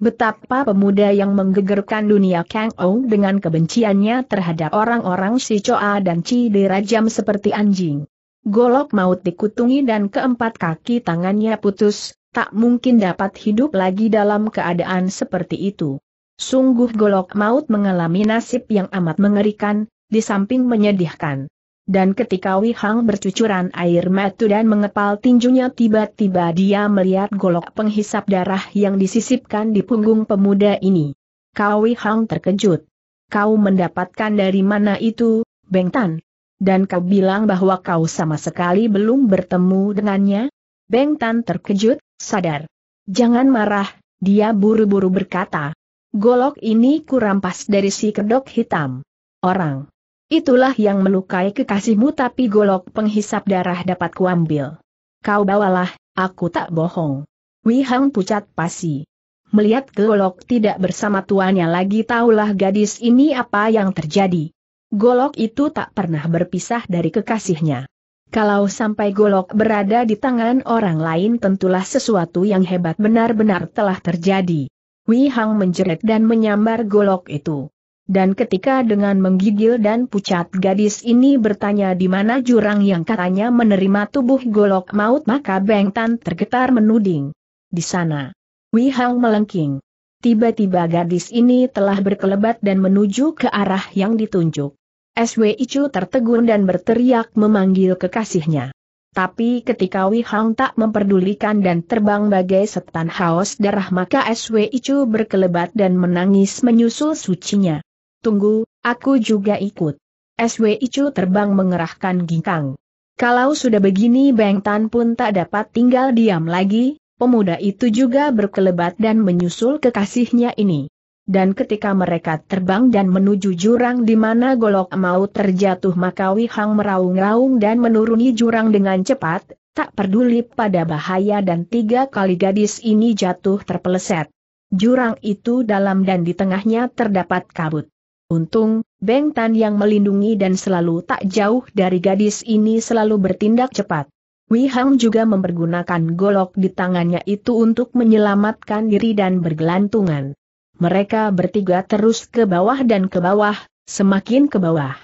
Betapa pemuda yang menggegerkan dunia Kang Ou dengan kebenciannya terhadap orang-orang si coa dan Chi dirajam seperti anjing. Golok maut dikutungi dan keempat kaki tangannya putus, tak mungkin dapat hidup lagi dalam keadaan seperti itu. Sungguh golok maut mengalami nasib yang amat mengerikan, di samping menyedihkan dan ketika Wihang bercucuran air mata dan mengepal tinjunya tiba-tiba dia melihat golok penghisap darah yang disisipkan di punggung pemuda ini. Kau Wihang terkejut. Kau mendapatkan dari mana itu, Beng Tan? Dan kau bilang bahwa kau sama sekali belum bertemu dengannya? Beng Tan terkejut, sadar. Jangan marah, dia buru-buru berkata. Golok ini kurampas dari si kedok hitam. Orang Itulah yang melukai kekasihmu tapi golok penghisap darah dapat kuambil. Kau bawalah, aku tak bohong. Wihang pucat pasi. Melihat golok tidak bersama tuannya lagi tahulah gadis ini apa yang terjadi. Golok itu tak pernah berpisah dari kekasihnya. Kalau sampai golok berada di tangan orang lain tentulah sesuatu yang hebat benar-benar telah terjadi. Wihang menjerit dan menyambar golok itu. Dan ketika dengan menggigil dan pucat gadis ini bertanya di mana jurang yang katanya menerima tubuh golok maut maka Beng Tan tergetar menuding. Di sana. Wei Hang melengking. Tiba-tiba gadis ini telah berkelebat dan menuju ke arah yang ditunjuk. Swi Icu tertegun dan berteriak memanggil kekasihnya. Tapi ketika Wei Hang tak memperdulikan dan terbang bagai setan haus darah maka Swi Icu berkelebat dan menangis menyusul sucinya. Tunggu, aku juga ikut. SW Icu terbang mengerahkan ginkang. Kalau sudah begini Beng Tan pun tak dapat tinggal diam lagi, pemuda itu juga berkelebat dan menyusul kekasihnya ini. Dan ketika mereka terbang dan menuju jurang di mana golok maut terjatuh maka Wihang meraung-raung dan menuruni jurang dengan cepat, tak peduli pada bahaya dan tiga kali gadis ini jatuh terpeleset. Jurang itu dalam dan di tengahnya terdapat kabut. Untung, Beng Tan yang melindungi dan selalu tak jauh dari gadis ini selalu bertindak cepat. Wei Hang juga mempergunakan golok di tangannya itu untuk menyelamatkan diri dan bergelantungan. Mereka bertiga terus ke bawah dan ke bawah, semakin ke bawah.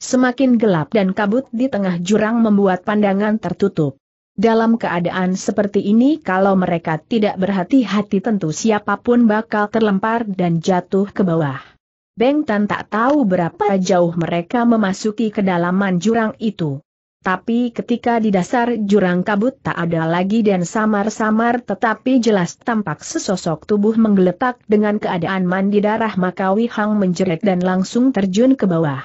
Semakin gelap dan kabut di tengah jurang membuat pandangan tertutup. Dalam keadaan seperti ini kalau mereka tidak berhati-hati tentu siapapun bakal terlempar dan jatuh ke bawah. Beng Tan tak tahu berapa jauh mereka memasuki kedalaman jurang itu. Tapi ketika di dasar jurang kabut tak ada lagi dan samar-samar tetapi jelas tampak sesosok tubuh menggeletak dengan keadaan mandi darah maka Hang menjerit dan langsung terjun ke bawah.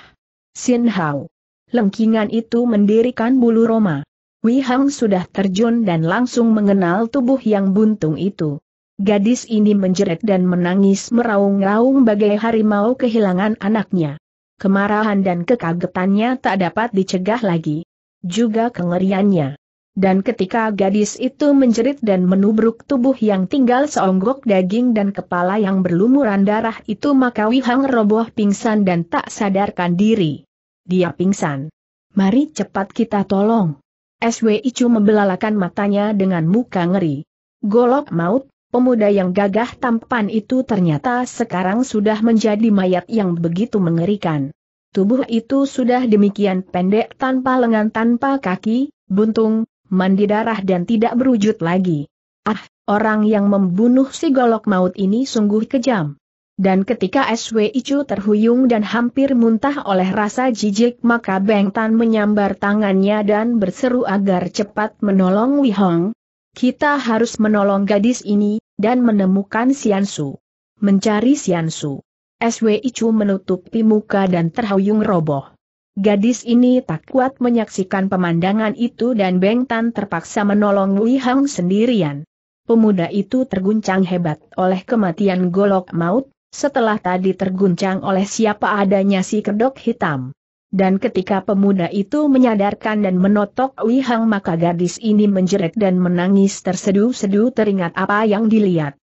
Xin Hao. Lengkingan itu mendirikan bulu Roma. Hang sudah terjun dan langsung mengenal tubuh yang buntung itu. Gadis ini menjerit dan menangis meraung-raung bagai harimau kehilangan anaknya. Kemarahan dan kekagetannya tak dapat dicegah lagi. Juga kengeriannya. Dan ketika gadis itu menjerit dan menubruk tubuh yang tinggal seonggok daging dan kepala yang berlumuran darah itu maka Wihang roboh pingsan dan tak sadarkan diri. Dia pingsan. Mari cepat kita tolong. SW Icu membelalakan matanya dengan muka ngeri. Golok maut, Pemuda yang gagah tampan itu ternyata sekarang sudah menjadi mayat yang begitu mengerikan. Tubuh itu sudah demikian pendek tanpa lengan tanpa kaki, buntung, mandi darah dan tidak berwujud lagi. Ah, orang yang membunuh si golok maut ini sungguh kejam. Dan ketika SW Icu terhuyung dan hampir muntah oleh rasa jijik maka Beng Tan menyambar tangannya dan berseru agar cepat menolong Wihong. Kita harus menolong gadis ini, dan menemukan Siansu. Mencari Siansu. SWI Chu menutupi muka dan terhuyung roboh. Gadis ini tak kuat menyaksikan pemandangan itu dan Beng Tan terpaksa menolong Wei Hang sendirian. Pemuda itu terguncang hebat oleh kematian golok maut, setelah tadi terguncang oleh siapa adanya si kedok hitam. Dan ketika pemuda itu menyadarkan dan menotok Wihang maka gadis ini menjerit dan menangis terseduh-seduh teringat apa yang dilihat.